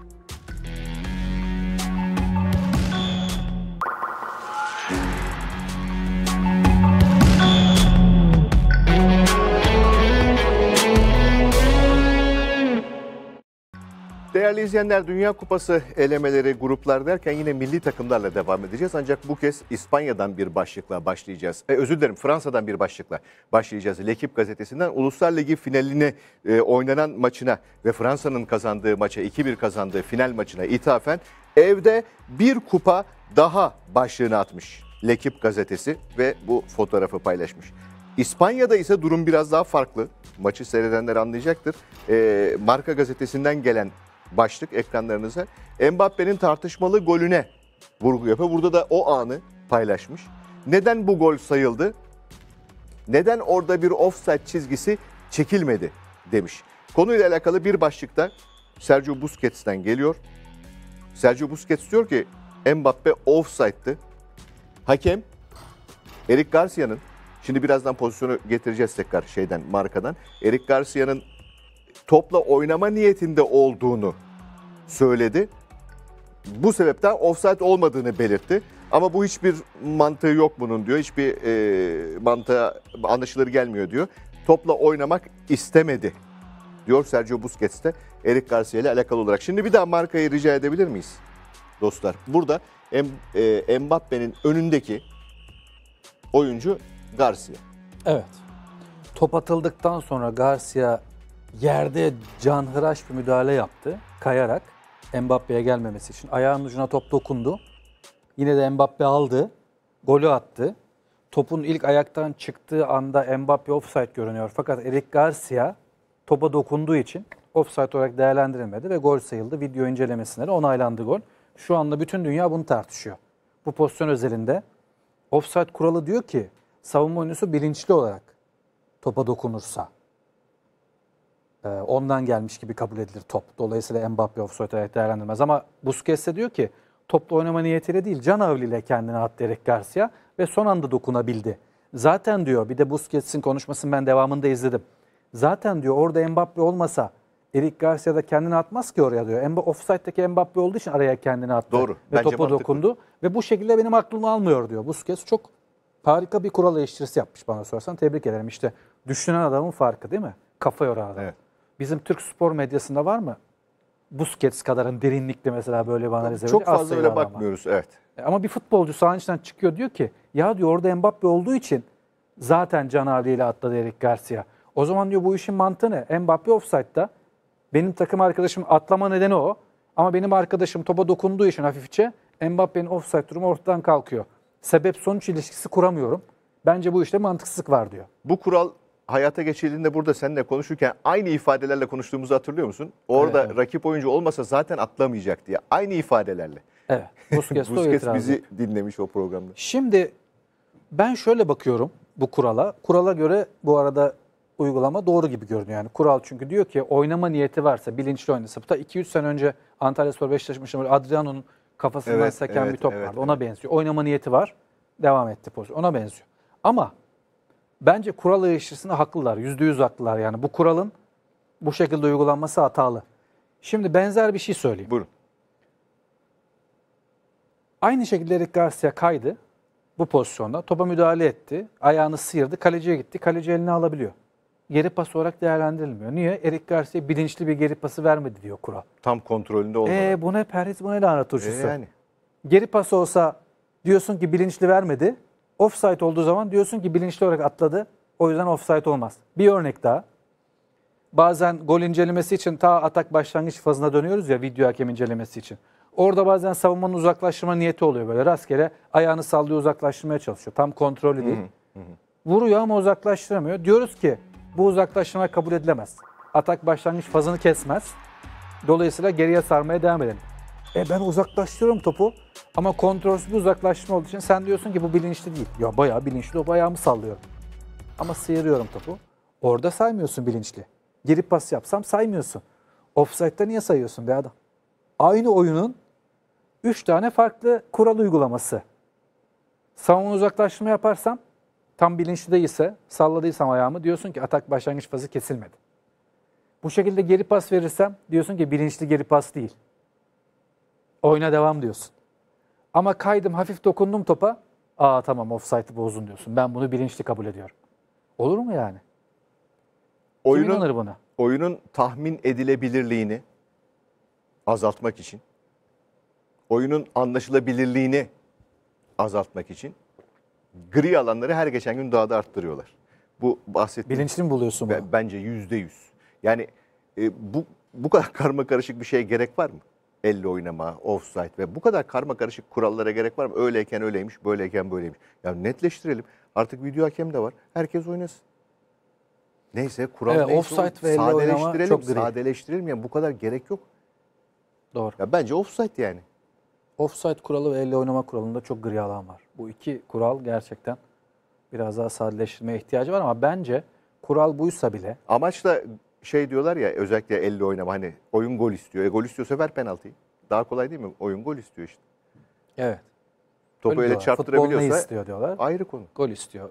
Değerli izleyenler Dünya Kupası elemeleri gruplar derken yine milli takımlarla devam edeceğiz. Ancak bu kez İspanya'dan bir başlıkla başlayacağız. E, özür dilerim Fransa'dan bir başlıkla başlayacağız. L'Ekip gazetesinden Uluslar Ligi finalini e, oynanan maçına ve Fransa'nın kazandığı maça 2-1 kazandığı final maçına ithafen evde bir kupa daha başlığını atmış L'Ekip gazetesi ve bu fotoğrafı paylaşmış. İspanya'da ise durum biraz daha farklı. Maçı seyredenler anlayacaktır. E, Marka gazetesinden gelen başlık ekranlarınıza. Mbappe'nin tartışmalı golüne vurgu yapıyor. Burada da o anı paylaşmış. Neden bu gol sayıldı? Neden orada bir offside çizgisi çekilmedi demiş. Konuyla alakalı bir başlıkta Sergio Busquets'ten geliyor. Sergio Busquets diyor ki Mbappe offside'tı. Hakem Erik Garcia'nın şimdi birazdan pozisyonu getireceğiz tekrar şeyden markadan. Erik Garcia'nın topla oynama niyetinde olduğunu söyledi. Bu sebepten offside olmadığını belirtti. Ama bu hiçbir mantığı yok bunun diyor. Hiçbir e, mantığa anlaşılır gelmiyor diyor. Topla oynamak istemedi diyor Sergio Busquets de Eric Garcia ile alakalı olarak. Şimdi bir daha markayı rica edebilir miyiz dostlar? Burada e, Mbappe'nin önündeki oyuncu Garcia. Evet. Top atıldıktan sonra Garcia yerde canhıraş bir müdahale yaptı kayarak. Mbappe'ye gelmemesi için. Ayağının ucuna top dokundu. Yine de Mbappe aldı. Golü attı. Topun ilk ayaktan çıktığı anda Mbappe offside görünüyor. Fakat Eric Garcia topa dokunduğu için offside olarak değerlendirilmedi ve gol sayıldı. Video incelemesinde de onaylandı gol. Şu anda bütün dünya bunu tartışıyor. Bu pozisyon özelinde offside kuralı diyor ki savunma oyuncusu bilinçli olarak topa dokunursa ee, ondan gelmiş gibi kabul edilir top. Dolayısıyla Mbappe offside olarak değerlendirmez. Ama Busquets de diyor ki topla oynama niyetiyle değil can avliyle kendini at Derek Garcia ve son anda dokunabildi. Zaten diyor bir de Busquets'in konuşmasını ben devamında izledim. Zaten diyor orada Mbappe olmasa Erik Garcia da kendini atmaz ki oraya diyor. Mb Offside'deki Mbappe olduğu için araya kendini attı. Doğru. Ve Bence topa mantıklı. dokundu. Ve bu şekilde benim aklımı almıyor diyor. Busquets çok harika bir kural eleştirisi yapmış bana sorarsan. Tebrik ederim. işte düşünen adamın farkı değil mi? Kafa yoran adam. Evet bizim Türk spor medyasında var mı? Busquets kadarın derinlikli mesela böyle bir analiz Çok fazla öyle bakmıyoruz ama. evet. E, ama bir futbolcu sahanın içinden çıkıyor diyor ki ya diyor orada Mbappe olduğu için zaten Can Ali ile atladı Erik Garcia. O zaman diyor bu işin mantığı ne? Mbappe offside'da. Benim takım arkadaşım atlama nedeni o. Ama benim arkadaşım topa dokunduğu için hafifçe Mbappe'nin offside durumu ortadan kalkıyor. Sebep sonuç ilişkisi kuramıyorum. Bence bu işte mantıksızlık var diyor. Bu kural hayata geçirdiğinde burada seninle konuşurken aynı ifadelerle konuştuğumuzu hatırlıyor musun? Orada evet. rakip oyuncu olmasa zaten atlamayacak diye. Aynı ifadelerle. Evet. Busquets, Busquets bizi dinlemiş o programda. Şimdi ben şöyle bakıyorum bu kurala. Kurala göre bu arada uygulama doğru gibi görünüyor. Yani kural çünkü diyor ki oynama niyeti varsa bilinçli oynasa. Bu da 2-3 sene önce Antalya Spor Beşiktaş maçında böyle Adriano'nun kafasından evet, seken evet, bir top evet, vardı. Ona evet. benziyor. Oynama niyeti var. Devam etti pozisyon. Ona benziyor. Ama Bence kural eleştirisinde haklılar. Yüzde yüz haklılar yani. Bu kuralın bu şekilde uygulanması hatalı. Şimdi benzer bir şey söyleyeyim. Buyurun. Aynı şekilde Eric Garcia kaydı bu pozisyonda. Topa müdahale etti. Ayağını sıyırdı. Kaleciye gitti. Kaleci elini alabiliyor. Geri pas olarak değerlendirilmiyor. Niye? Eric Garcia bilinçli bir geri pası vermedi diyor kural. Tam kontrolünde olmadı. Eee bu ne perhiz bu ne lanet E yani. Geri pas olsa diyorsun ki bilinçli vermedi. Offside olduğu zaman diyorsun ki bilinçli olarak atladı. O yüzden offside olmaz. Bir örnek daha. Bazen gol incelemesi için ta atak başlangıç fazına dönüyoruz ya video hakem incelemesi için. Orada bazen savunmanın uzaklaştırma niyeti oluyor böyle. Rastgele ayağını sallıyor uzaklaştırmaya çalışıyor. Tam kontrollü değil. Hı hı. Vuruyor ama uzaklaştıramıyor. Diyoruz ki bu uzaklaştırma kabul edilemez. Atak başlangıç fazını kesmez. Dolayısıyla geriye sarmaya devam edelim. E ben uzaklaştırıyorum topu ama kontrolsüz bir uzaklaşma olduğu için sen diyorsun ki bu bilinçli değil. Ya bayağı bilinçli o ayağımı mı sallıyor? Ama sıyırıyorum topu. Orada saymıyorsun bilinçli. Geri pas yapsam saymıyorsun. Offside'da niye sayıyorsun be adam? Aynı oyunun 3 tane farklı kural uygulaması. Savunma uzaklaştırma yaparsam tam bilinçli değilse, salladıysam ayağımı diyorsun ki atak başlangıç fazı kesilmedi. Bu şekilde geri pas verirsem diyorsun ki bilinçli geri pas değil oyuna devam diyorsun. Ama kaydım hafif dokundum topa. Aa tamam offside bozun diyorsun. Ben bunu bilinçli kabul ediyorum. Olur mu yani? Oyunun, Kim inanır buna? Oyunun tahmin edilebilirliğini azaltmak için, oyunun anlaşılabilirliğini azaltmak için gri alanları her geçen gün daha da arttırıyorlar. Bu bahsettiğim... Bilinçli mi buluyorsun bunu? Bence yüzde yüz. Yani e, bu, bu kadar karma karışık bir şeye gerek var mı? elle oynama, offside ve bu kadar karma karışık kurallara gerek var mı? Öyleyken öyleymiş, böyleyken böyleymiş. Ya yani netleştirelim. Artık video hakem de var. Herkes oynasın. Neyse kural evet, neyse offside ve elle oynama çok gri. Sadeleştirelim yani bu kadar gerek yok. Doğru. Ya bence offside yani. Offside kuralı ve elle oynama kuralında çok gri alan var. Bu iki kural gerçekten biraz daha sadeleştirmeye ihtiyacı var ama bence kural buysa bile. amaç da şey diyorlar ya özellikle elle oynama hani oyun gol istiyor. E gol istiyorsa ver penaltıyı. Daha kolay değil mi? Oyun gol istiyor işte. Evet. Topu öyle, öyle çarptırabiliyorsa. Futbol ne istiyor diyorlar. Ayrı konu. Gol istiyor.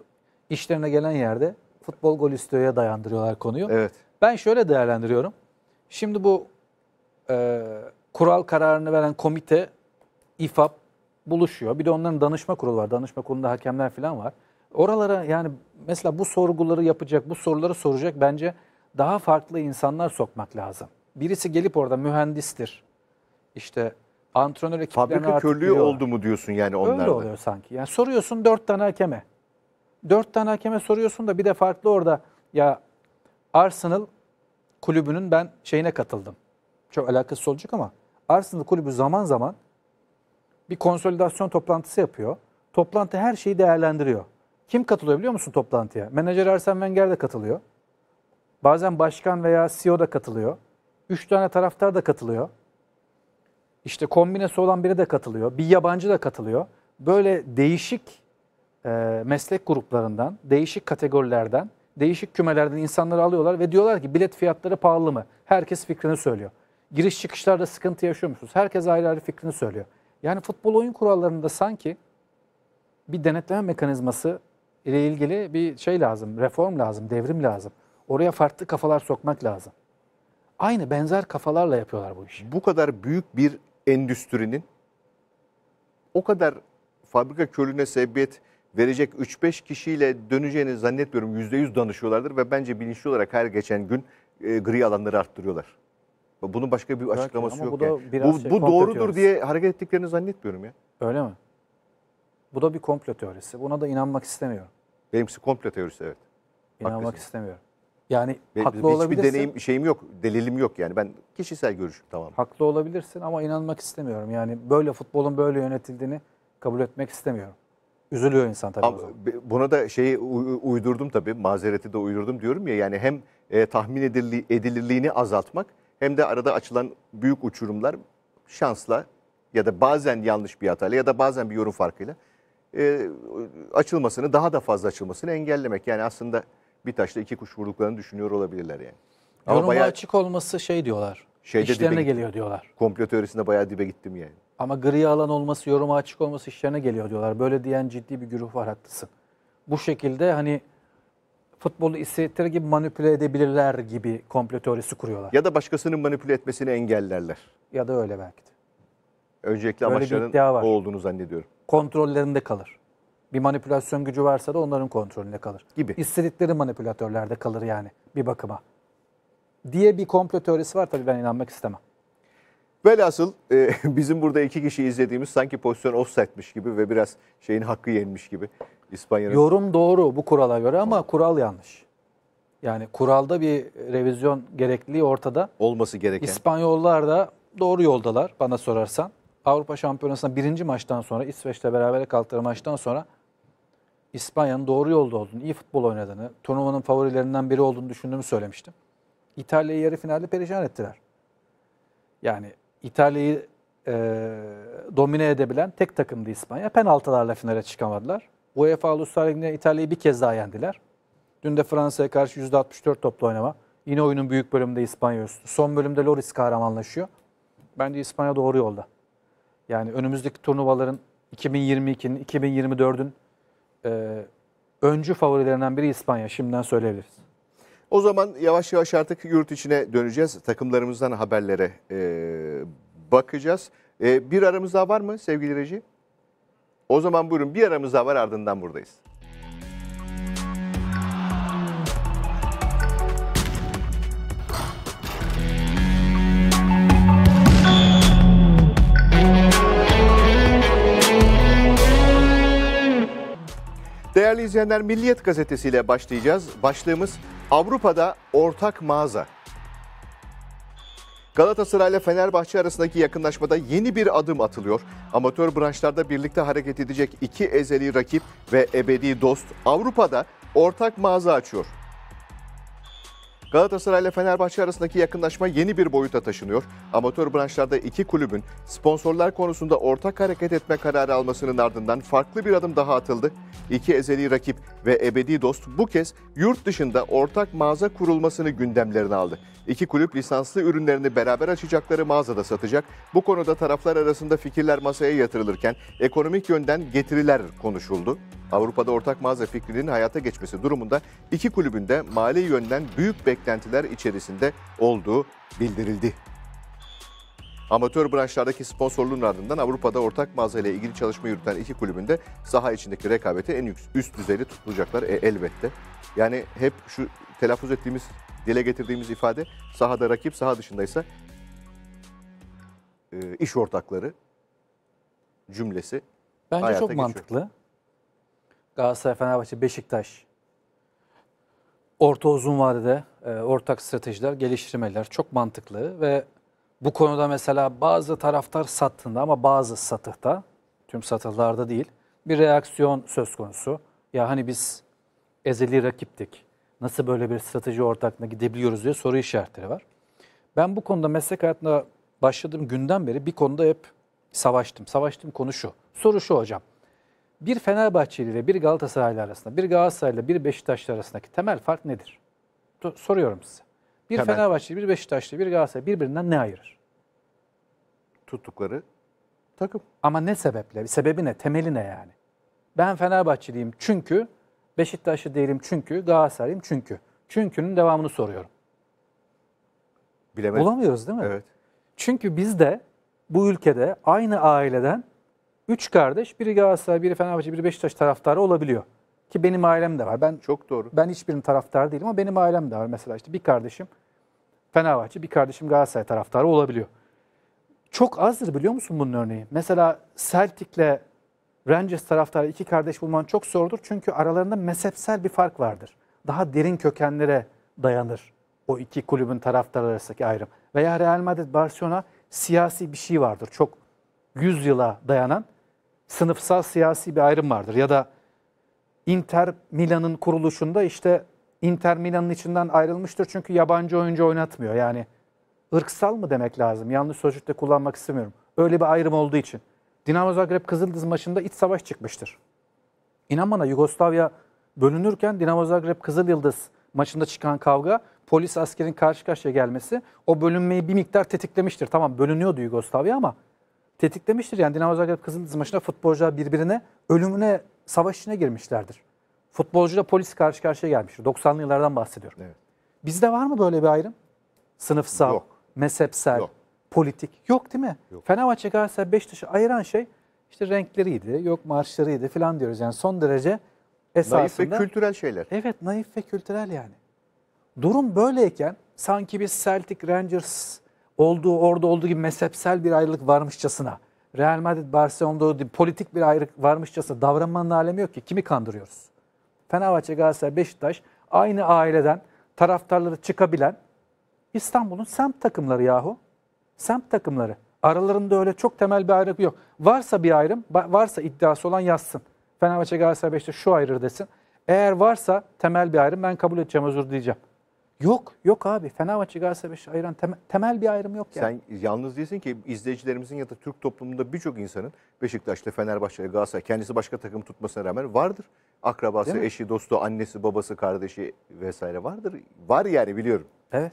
İşlerine gelen yerde futbol gol istiyorya dayandırıyorlar konuyu. Evet. Ben şöyle değerlendiriyorum. Şimdi bu e, kural kararını veren komite, İFAP buluşuyor. Bir de onların danışma kurulu var. Danışma kurulunda hakemler falan var. Oralara yani mesela bu sorguları yapacak, bu soruları soracak bence daha farklı insanlar sokmak lazım. Birisi gelip orada mühendistir. İşte antrenör ekiplerini Fabrika körlüğü biliyor. oldu mu diyorsun yani onlarda? Öyle oluyor sanki. Yani soruyorsun dört tane hakeme. Dört tane hakeme soruyorsun da bir de farklı orada ya Arsenal kulübünün ben şeyine katıldım. Çok alakasız olacak ama Arsenal kulübü zaman zaman bir konsolidasyon toplantısı yapıyor. Toplantı her şeyi değerlendiriyor. Kim katılıyor biliyor musun toplantıya? Menajer Arsene Wenger de katılıyor. Bazen başkan veya CEO da katılıyor. Üç tane taraftar da katılıyor. İşte kombinesi olan biri de katılıyor. Bir yabancı da katılıyor. Böyle değişik e, meslek gruplarından, değişik kategorilerden, değişik kümelerden insanları alıyorlar ve diyorlar ki bilet fiyatları pahalı mı? Herkes fikrini söylüyor. Giriş çıkışlarda sıkıntı yaşıyor musunuz? Herkes ayrı ayrı fikrini söylüyor. Yani futbol oyun kurallarında sanki bir denetleme mekanizması ile ilgili bir şey lazım, reform lazım, devrim lazım. Oraya farklı kafalar sokmak lazım. Aynı benzer kafalarla yapıyorlar bu işi. Bu kadar büyük bir endüstrinin o kadar fabrika körüne sebebiyet verecek 3-5 kişiyle döneceğini zannetmiyorum. %100 danışıyorlardır ve bence bilinçli olarak her geçen gün e, gri alanları arttırıyorlar. Bunun başka bir açıklaması Belki, yok. Bu, yani. bu, şey, bu doğrudur teorisi. diye hareket ettiklerini zannetmiyorum ya. Öyle mi? Bu da bir komplo teorisi. Buna da inanmak istemiyorum. Benimkisi komplo teorisi evet. İnanmak Haklısın. istemiyorum. Yani Ve, haklı hiçbir olabilirsin. Hiçbir deneyim şeyim yok, delilim yok yani. Ben kişisel görüşüm tamam. Haklı olabilirsin ama inanmak istemiyorum. Yani böyle futbolun böyle yönetildiğini kabul etmek istemiyorum. Üzülüyor insan tabii. Ama, buna da şeyi uydurdum tabii. Mazereti de uydurdum diyorum ya. Yani hem e, tahmin edil edilirliğini azaltmak hem de arada açılan büyük uçurumlar şansla ya da bazen yanlış bir hatayla ya da bazen bir yorum farkıyla e, açılmasını daha da fazla açılmasını engellemek. Yani aslında bir taşla iki kuş vurduklarını düşünüyor olabilirler yani. Ama bayağı açık olması şey diyorlar. Şeyde işlerine geliyor diyorlar. Komplo teorisinde bayağı dibe gittim yani. Ama gri alan olması, yoruma açık olması işlerine geliyor diyorlar. Böyle diyen ciddi bir güruh var haklısın. Bu şekilde hani futbolu hissettirir gibi manipüle edebilirler gibi komplo teorisi kuruyorlar. Ya da başkasının manipüle etmesini engellerler. Ya da öyle belki de. Öncelikli Böyle amaçların o olduğunu zannediyorum. Kontrollerinde kalır. Bir manipülasyon gücü varsa da onların kontrolünde kalır. Gibi. İstedikleri manipülatörlerde kalır yani bir bakıma. Diye bir komplo teorisi var tabii ben inanmak istemem. Velhasıl e, bizim burada iki kişi izlediğimiz sanki pozisyon offside'miş gibi ve biraz şeyin hakkı yenmiş gibi İspanya'nın. Yorum doğru bu kurala göre ama Olur. kural yanlış. Yani kuralda bir revizyon gerekliliği ortada. Olması gereken. İspanyollar da doğru yoldalar bana sorarsan. Avrupa Şampiyonası'nda birinci maçtan sonra İsveç'le beraber kaldıkları maçtan sonra İspanya'nın doğru yolda olduğunu, iyi futbol oynadığını, turnuvanın favorilerinden biri olduğunu düşündüğümü söylemiştim. İtalya'yı yarı finalde perişan ettiler. Yani İtalya'yı e, domine edebilen tek takımdı İspanya. Penaltılarla finale çıkamadılar. UEFA Uluslar Ligi'nde İtalya'yı bir kez daha yendiler. Dün de Fransa'ya karşı %64 toplu oynama. Yine oyunun büyük bölümünde İspanya üstü. Son bölümde Loris kahramanlaşıyor. Bence İspanya doğru yolda. Yani önümüzdeki turnuvaların 2022'nin, 2024'ün e, öncü favorilerinden biri İspanya. Şimdiden söyleyebiliriz. O zaman yavaş yavaş artık yurt içine döneceğiz. Takımlarımızdan haberlere e, bakacağız. E, bir aramız daha var mı sevgili reji? O zaman buyurun bir aramız daha var ardından buradayız. Değerli izleyenler Milliyet Gazetesi ile başlayacağız. Başlığımız Avrupa'da ortak mağaza. Galatasaray ile Fenerbahçe arasındaki yakınlaşmada yeni bir adım atılıyor. Amatör branşlarda birlikte hareket edecek iki ezeli rakip ve ebedi dost Avrupa'da ortak mağaza açıyor. Galatasaray ile Fenerbahçe arasındaki yakınlaşma yeni bir boyuta taşınıyor. Amatör branşlarda iki kulübün sponsorlar konusunda ortak hareket etme kararı almasının ardından farklı bir adım daha atıldı. İki ezeli rakip ve ebedi dost bu kez yurt dışında ortak mağaza kurulmasını gündemlerine aldı. İki kulüp lisanslı ürünlerini beraber açacakları mağazada satacak. Bu konuda taraflar arasında fikirler masaya yatırılırken ekonomik yönden getiriler konuşuldu. Avrupa'da ortak mağaza fikrinin hayata geçmesi durumunda iki kulübün de mali yönden büyük beklentiler beklentiler içerisinde olduğu bildirildi. Amatör branşlardaki sponsorluğun ardından Avrupa'da ortak mağaza ile ilgili çalışma yürüten iki kulübün de saha içindeki rekabeti en üst düzeyde tutulacaklar e, elbette. Yani hep şu telaffuz ettiğimiz, dile getirdiğimiz ifade sahada rakip, saha dışındaysa e, iş ortakları cümlesi Bence çok geçiyor. mantıklı. Galatasaray, Fenerbahçe, Beşiktaş orta uzun vadede e, ortak stratejiler, geliştirmeler çok mantıklı ve bu konuda mesela bazı taraftar sattığında ama bazı satıhta, tüm satıhlarda değil, bir reaksiyon söz konusu. Ya hani biz ezeli rakiptik, nasıl böyle bir strateji ortaklığına gidebiliyoruz diye soru işaretleri var. Ben bu konuda meslek hayatına başladığım günden beri bir konuda hep savaştım. savaştım konu şu. Soru şu hocam bir Fenerbahçeli ile bir Galatasaraylı arasında, bir Galatasaraylı ile bir Beşiktaşlı arasındaki temel fark nedir? Soruyorum size. Bir temel. Fenerbahçeli, bir Beşiktaşlı, bir Galatasaray birbirinden ne ayırır? Tuttukları takım. Ama ne sebeple? Sebebi ne? Temeli ne yani? Ben Fenerbahçeliyim çünkü, Beşiktaşlı değilim çünkü, Galatasaraylıyım çünkü. Çünkü'nün devamını soruyorum. Bilemedim. Bulamıyoruz değil mi? Evet. Çünkü biz de bu ülkede aynı aileden üç kardeş biri Galatasaray, biri Fenerbahçe, biri Beşiktaş taraftarı olabiliyor. Ki benim ailem de var. Ben Çok doğru. Ben hiçbirinin taraftarı değilim ama benim ailem de var. Mesela işte bir kardeşim Fenerbahçe, bir kardeşim Galatasaray taraftarı olabiliyor. Çok azdır biliyor musun bunun örneği? Mesela Celtic'le Rangers taraftarı iki kardeş bulman çok zordur. Çünkü aralarında mezhepsel bir fark vardır. Daha derin kökenlere dayanır o iki kulübün taraftarı arasındaki ayrım. Veya Real Madrid, Barcelona siyasi bir şey vardır. Çok 100 yıla dayanan sınıfsal siyasi bir ayrım vardır. Ya da Inter Milan'ın kuruluşunda işte Inter Milan'ın içinden ayrılmıştır çünkü yabancı oyuncu oynatmıyor. Yani ırksal mı demek lazım? Yanlış sözcük de kullanmak istemiyorum. Öyle bir ayrım olduğu için. Dinamo Zagreb Kızıldız maçında iç savaş çıkmıştır. İnan bana Yugoslavya bölünürken Dinamo Zagreb Kızıldız maçında çıkan kavga polis askerin karşı karşıya gelmesi o bölünmeyi bir miktar tetiklemiştir. Tamam bölünüyordu Yugoslavya ama tetiklemiştir. Yani Dinamo Zagreb Kızıldız maçında futbolcular birbirine ölümüne savaş içine girmişlerdir. Futbolcuyla polis karşı karşıya gelmiştir. 90'lı yıllardan bahsediyorum. Evet. Bizde var mı böyle bir ayrım? Sınıfsal, Yok. mezhepsel, Yok. politik. Yok değil mi? Yok. Fenerbahçe Galatasaray Beşiktaş'ı ayıran şey işte renkleriydi, yok marşlarıydı falan diyoruz. Yani son derece esasında... Naif ve kültürel şeyler. Evet, naif ve kültürel yani. Durum böyleyken sanki biz Celtic Rangers olduğu orada olduğu gibi mezhepsel bir ayrılık varmışçasına, Real Madrid Barcelona'da olduğu gibi politik bir ayrılık varmışçasına davranmanın alemi yok ki. Kimi kandırıyoruz? Fenerbahçe, Galatasaray, Beşiktaş aynı aileden taraftarları çıkabilen İstanbul'un semt takımları yahu. Semt takımları. Aralarında öyle çok temel bir ayrım yok. Varsa bir ayrım, varsa iddiası olan yazsın. Fenerbahçe, Galatasaray, Beşiktaş şu ayrır desin. Eğer varsa temel bir ayrım ben kabul edeceğim, özür diyeceğim. Yok, yok abi. Fenerbahçe Galatasaray Beşiktaş temel, bir ayrım yok yani. Sen yalnız değilsin ki izleyicilerimizin ya da Türk toplumunda birçok insanın Beşiktaş'ta, Fenerbahçe Galatasaray kendisi başka takım tutmasına rağmen vardır. Akrabası, eşi, dostu, annesi, babası, kardeşi vesaire vardır. Var yani biliyorum. Evet.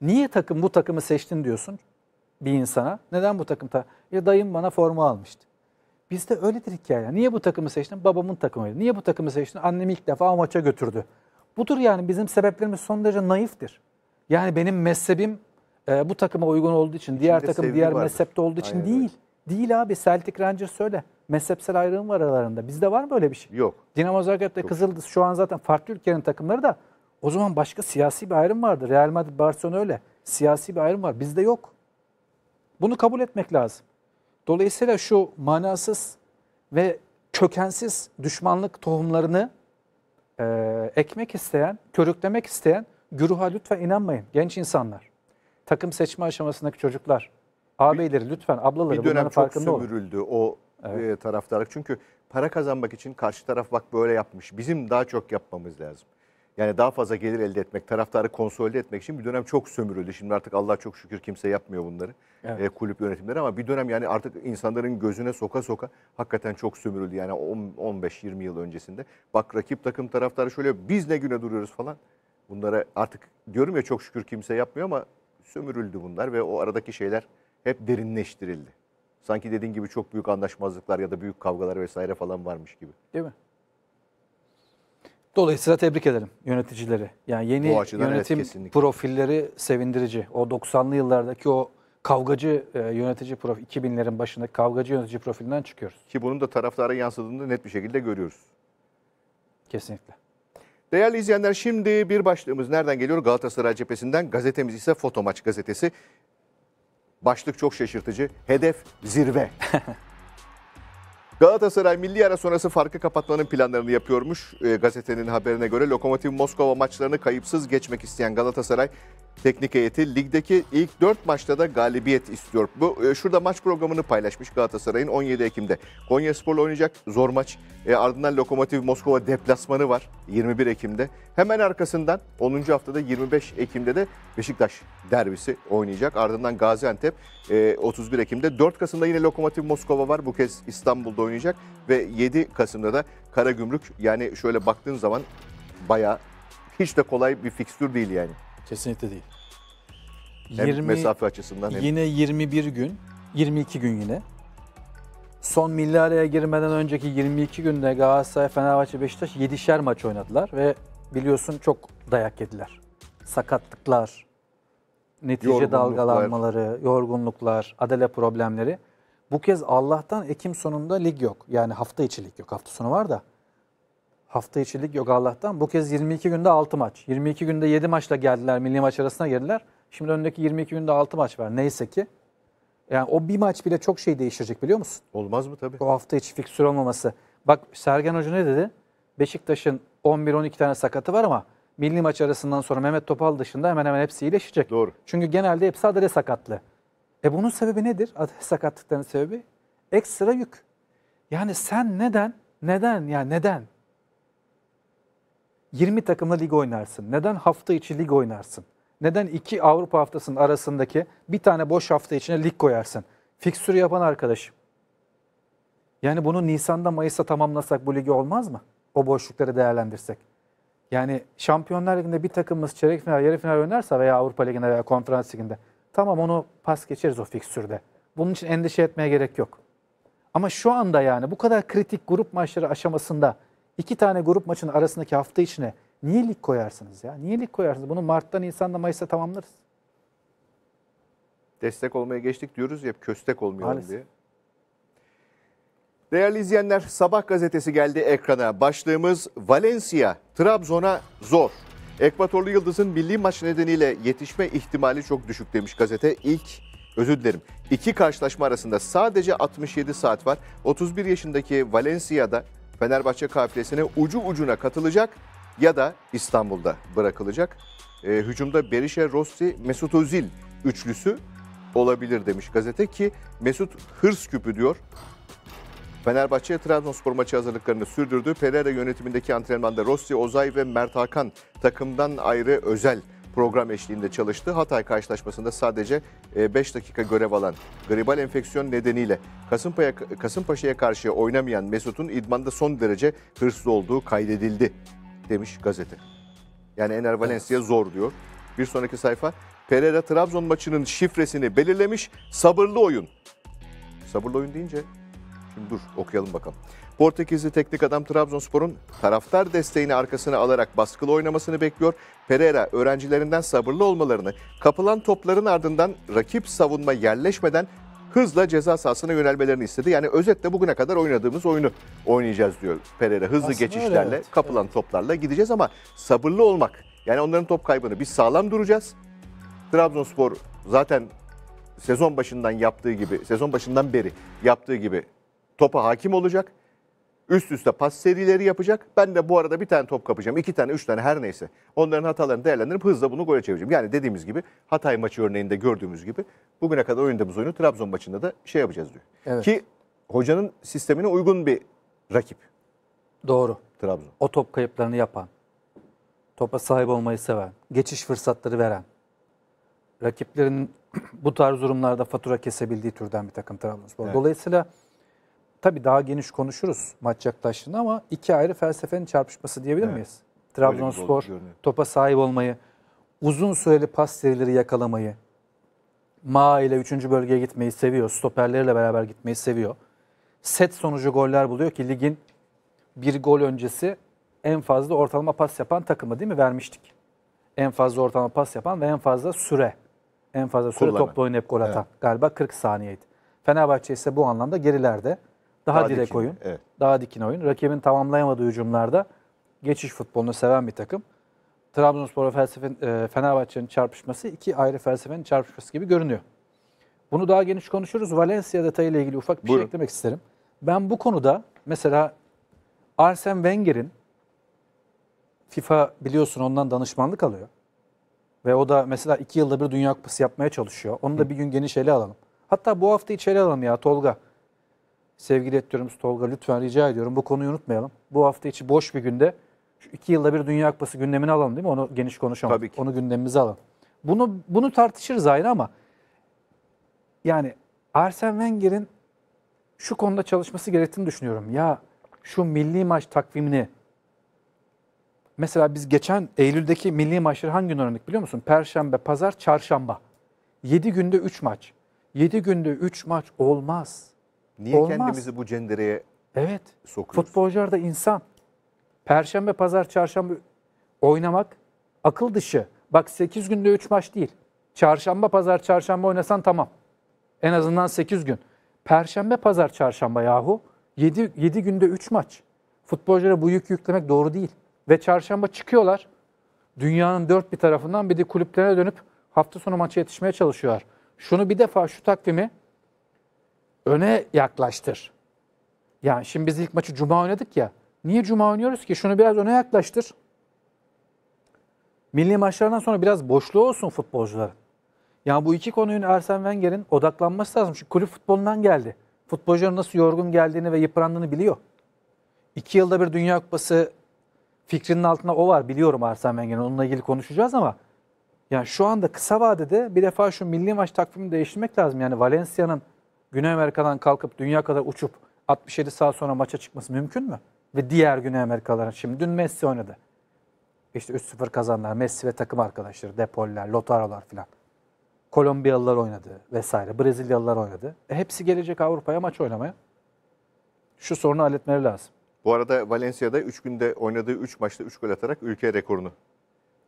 Niye takım bu takımı seçtin diyorsun bir insana? Neden bu takım? Ta ya dayım bana forma almıştı. Bizde öyledir hikaye. Niye bu takımı seçtin? Babamın takımıydı. Niye bu takımı seçtin? Annem ilk defa maça götürdü. Budur yani bizim sebeplerimiz son derece naiftir. Yani benim mezhebim e, bu takıma uygun olduğu için, İçinde diğer takım diğer vardır. mezhepte olduğu için Aynen değil. Öyle. Değil abi Celtic Rangers söyle. Mezhepsel ayrım var aralarında. Bizde var mı böyle bir şey? Yok. Dinamo Zagreb'de Kızıldız şu an zaten farklı ülkenin takımları da o zaman başka siyasi bir ayrım vardı. Real Madrid, Barcelona öyle. Siyasi bir ayrım var. Bizde yok. Bunu kabul etmek lazım. Dolayısıyla şu manasız ve kökensiz düşmanlık tohumlarını e, ekmek isteyen, körüklemek isteyen güruha lütfen inanmayın genç insanlar. Takım seçme aşamasındaki çocuklar, ağabeyleri lütfen ablaları bir dönem çok farkında olun. sömürüldü o Evet. e, taraftarlık. Çünkü para kazanmak için karşı taraf bak böyle yapmış. Bizim daha çok yapmamız lazım. Yani daha fazla gelir elde etmek, taraftarı konsolide etmek için bir dönem çok sömürüldü. Şimdi artık Allah çok şükür kimse yapmıyor bunları. Evet. E, kulüp yönetimleri ama bir dönem yani artık insanların gözüne soka soka hakikaten çok sömürüldü. Yani 15-20 yıl öncesinde. Bak rakip takım taraftarı şöyle biz ne güne duruyoruz falan. Bunlara artık diyorum ya çok şükür kimse yapmıyor ama sömürüldü bunlar ve o aradaki şeyler hep derinleştirildi. Sanki dediğin gibi çok büyük anlaşmazlıklar ya da büyük kavgalar vesaire falan varmış gibi. Değil mi? Dolayısıyla tebrik ederim yöneticileri. Yani yeni yönetim evet, profilleri sevindirici. O 90'lı yıllardaki o kavgacı e, yönetici profil, 2000'lerin başındaki kavgacı yönetici profilinden çıkıyoruz. Ki bunun da taraftara yansıdığını net bir şekilde görüyoruz. Kesinlikle. Değerli izleyenler şimdi bir başlığımız nereden geliyor? Galatasaray cephesinden gazetemiz ise Fotomaç gazetesi. Başlık çok şaşırtıcı. Hedef zirve. Galatasaray milli ara sonrası farkı kapatmanın planlarını yapıyormuş. E, gazetenin haberine göre Lokomotiv Moskova maçlarını kayıpsız geçmek isteyen Galatasaray teknik heyeti ligdeki ilk 4 maçta da galibiyet istiyor. Bu e, şurada maç programını paylaşmış Galatasaray'ın 17 Ekim'de. Konyasporla oynayacak zor maç. E, ardından Lokomotiv Moskova deplasmanı var 21 Ekim'de. Hemen arkasından 10. haftada 25 Ekim'de de Beşiktaş derbisi oynayacak. Ardından Gaziantep 31 e, Ekim'de. 4 Kasım'da yine Lokomotiv Moskova var. Bu kez İstanbul'da oynayacak. Ve 7 Kasım'da da Karagümrük. Yani şöyle baktığın zaman bayağı hiç de kolay bir fikstür değil yani. Kesinlikle değil. Hem 20, mesafe açısından hem... Yine 21 gün, 22 gün yine. Son milli araya girmeden önceki 22 günde Galatasaray, Fenerbahçe, Beşiktaş 7'şer maç oynadılar ve biliyorsun çok dayak yediler. Sakatlıklar, netice yorgunluklar. dalgalanmaları, yorgunluklar, adele problemleri. Bu kez Allah'tan Ekim sonunda lig yok. Yani hafta içi lig yok. Hafta sonu var da. Hafta içilik yok Allah'tan. Bu kez 22 günde 6 maç. 22 günde 7 maçla geldiler. Milli maç arasına girdiler. Şimdi önündeki 22 günde 6 maç var. Neyse ki. Yani o bir maç bile çok şey değiştirecek biliyor musun? Olmaz mı tabii. O hafta içi fiksür olmaması. Bak Sergen Hoca ne dedi? Beşiktaş'ın 11-12 tane sakatı var ama milli maç arasından sonra Mehmet Topal dışında hemen hemen hepsi iyileşecek. Doğru. Çünkü genelde hepsi adale sakatlı. E bunun sebebi nedir? Adale sakatlıkların sebebi ekstra yük. Yani sen neden, neden ya yani neden 20 takımla lig oynarsın? Neden hafta içi lig oynarsın? Neden iki Avrupa haftasının arasındaki bir tane boş hafta içine lig koyarsın? Fikstür yapan arkadaşım. Yani bunu Nisan'da Mayıs'ta tamamlasak bu ligi olmaz mı? O boşlukları değerlendirsek. Yani Şampiyonlar Ligi'nde bir takımımız çeyrek final, yarı final oynarsa veya Avrupa Ligi'nde veya Konferans Ligi'nde tamam onu pas geçeriz o fikstürde. Bunun için endişe etmeye gerek yok. Ama şu anda yani bu kadar kritik grup maçları aşamasında iki tane grup maçının arasındaki hafta içine niye lig koyarsınız ya? Niye lig koyarsınız? Bunu Mart'tan, Nisan'da, Mayıs'ta tamamlarız. Destek olmaya geçtik diyoruz ya köstek olmuyor Maalesef. diye. Değerli izleyenler, Sabah gazetesi geldi ekrana. Başlığımız Valencia, Trabzon'a zor. Ekvatorlu Yıldız'ın milli maç nedeniyle yetişme ihtimali çok düşük demiş gazete. İlk, özür dilerim, İki karşılaşma arasında sadece 67 saat var. 31 yaşındaki Valencia'da Fenerbahçe kafilesine ucu ucuna katılacak ya da İstanbul'da bırakılacak. E, hücumda Berişe, Rossi, Mesut Özil üçlüsü olabilir demiş gazete ki Mesut hırs küpü diyor. Fenerbahçe Trabzonspor maçı hazırlıklarını sürdürdü. Pereira yönetimindeki antrenmanda Rossi, Ozay ve Mert Hakan takımdan ayrı özel program eşliğinde çalıştı. Hatay karşılaşmasında sadece 5 e, dakika görev alan gribal enfeksiyon nedeniyle Kasımpaşa'ya karşı oynamayan Mesut'un idmanda son derece hırslı olduğu kaydedildi demiş gazete. Yani Ener Valencia zor diyor. Bir sonraki sayfa Pereira Trabzon maçının şifresini belirlemiş sabırlı oyun. Sabırlı oyun deyince şimdi dur okuyalım bakalım. Portekizli teknik adam Trabzonspor'un taraftar desteğini arkasına alarak baskılı oynamasını bekliyor. Pereira öğrencilerinden sabırlı olmalarını, kapılan topların ardından rakip savunma yerleşmeden hızla ceza sahasına yönelmelerini istedi. Yani özetle bugüne kadar oynadığımız oyunu oynayacağız diyor Pereira. Hızlı Aslında geçişlerle, öyle, evet. kapılan evet. toplarla gideceğiz ama sabırlı olmak. Yani onların top kaybını biz sağlam duracağız. Trabzonspor zaten sezon başından yaptığı gibi, sezon başından beri yaptığı gibi topa hakim olacak. Üst üste pas serileri yapacak. Ben de bu arada bir tane top kapacağım. iki tane, üç tane her neyse. Onların hatalarını değerlendirip hızla bunu gole çevireceğim. Yani dediğimiz gibi Hatay maçı örneğinde gördüğümüz gibi bugüne kadar oynadığımız oyunu Trabzon maçında da şey yapacağız diyor. Evet. Ki hocanın sistemine uygun bir rakip. Doğru. Trabzon. O top kayıplarını yapan, topa sahip olmayı seven, geçiş fırsatları veren, rakiplerin bu tarz durumlarda fatura kesebildiği türden bir takım Trabzonspor. Evet. Dolayısıyla tabii daha geniş konuşuruz maç yaklaştığında ama iki ayrı felsefenin çarpışması diyebilir evet. miyiz? Trabzonspor topa sahip olmayı, uzun süreli pas serileri yakalamayı, Ma ile 3. bölgeye gitmeyi seviyor. Stoperleriyle beraber gitmeyi seviyor. Set sonucu goller buluyor ki ligin bir gol öncesi en fazla ortalama pas yapan takımı değil mi? Vermiştik. En fazla ortalama pas yapan ve en fazla süre. En fazla süre Kullanan. topla oynayıp gol atan. Evet. Galiba 40 saniyeydi. Fenerbahçe ise bu anlamda gerilerde. Daha, daha direkt dikin, oyun. Evet. Daha dikin oyun. Rakibin tamamlayamadığı hücumlarda geçiş futbolunu seven bir takım. Trabzonspor ve Fenerbahçe'nin çarpışması iki ayrı felsefenin çarpışması gibi görünüyor. Bunu daha geniş konuşuruz. Valencia detayıyla ilgili ufak bir şey Buyurun. şey eklemek isterim. Ben bu konuda mesela Arsene Wenger'in FIFA biliyorsun ondan danışmanlık alıyor. Ve o da mesela iki yılda bir Dünya Kupası yapmaya çalışıyor. Onu da bir gün geniş ele alalım. Hatta bu hafta içeri alalım ya Tolga. Sevgili editörümüz Tolga lütfen rica ediyorum bu konuyu unutmayalım. Bu hafta içi boş bir günde şu iki yılda bir Dünya Kupası gündemini alalım değil mi? Onu geniş konuşalım. Tabii ki. Onu gündemimize alalım. Bunu, bunu tartışırız ayrı ama yani Arsene Wenger'in şu konuda çalışması gerektiğini düşünüyorum. Ya şu milli maç takvimini mesela biz geçen Eylül'deki milli maçları hangi gün oynadık biliyor musun? Perşembe, pazar, çarşamba. 7 günde 3 maç. 7 günde 3 maç olmaz. Niye Olmaz. kendimizi bu cendereye evet. sokuyoruz? Futbolcular da insan. Perşembe, pazar, çarşamba oynamak akıl dışı. Bak 8 günde 3 maç değil. Çarşamba, pazar, çarşamba oynasan tamam. En azından 8 gün. Perşembe, pazar, çarşamba yahu. 7, 7 günde 3 maç. Futbolculara bu yük yüklemek doğru değil. Ve çarşamba çıkıyorlar. Dünyanın dört bir tarafından bir de kulüplerine dönüp hafta sonu maça yetişmeye çalışıyorlar. Şunu bir defa şu takvimi öne yaklaştır. Yani şimdi biz ilk maçı cuma oynadık ya. Niye cuma oynuyoruz ki? Şunu biraz öne yaklaştır. Milli maçlardan sonra biraz boşluğu olsun futbolcuların. Yani bu iki konuyun Arsene Wenger'in odaklanması lazım. Çünkü kulüp futbolundan geldi. Futbolcuların nasıl yorgun geldiğini ve yıprandığını biliyor. İki yılda bir Dünya Kupası fikrinin altında o var biliyorum Arsene Wenger'in. Onunla ilgili konuşacağız ama yani şu anda kısa vadede bir defa şu milli maç takvimini değiştirmek lazım. Yani Valencia'nın Güney Amerika'dan kalkıp dünya kadar uçup 67 saat sonra maça çıkması mümkün mü? Ve diğer Güney Amerikalıların şimdi dün Messi oynadı. İşte 3-0 kazanlar Messi ve takım arkadaşları, Depoller, Lotarolar filan. Kolombiyalılar oynadı vesaire. Brezilyalılar oynadı. E hepsi gelecek Avrupa'ya maç oynamaya. Şu sorunu halletmeleri lazım. Bu arada Valencia'da 3 günde oynadığı 3 maçta 3 gol atarak ülke rekorunu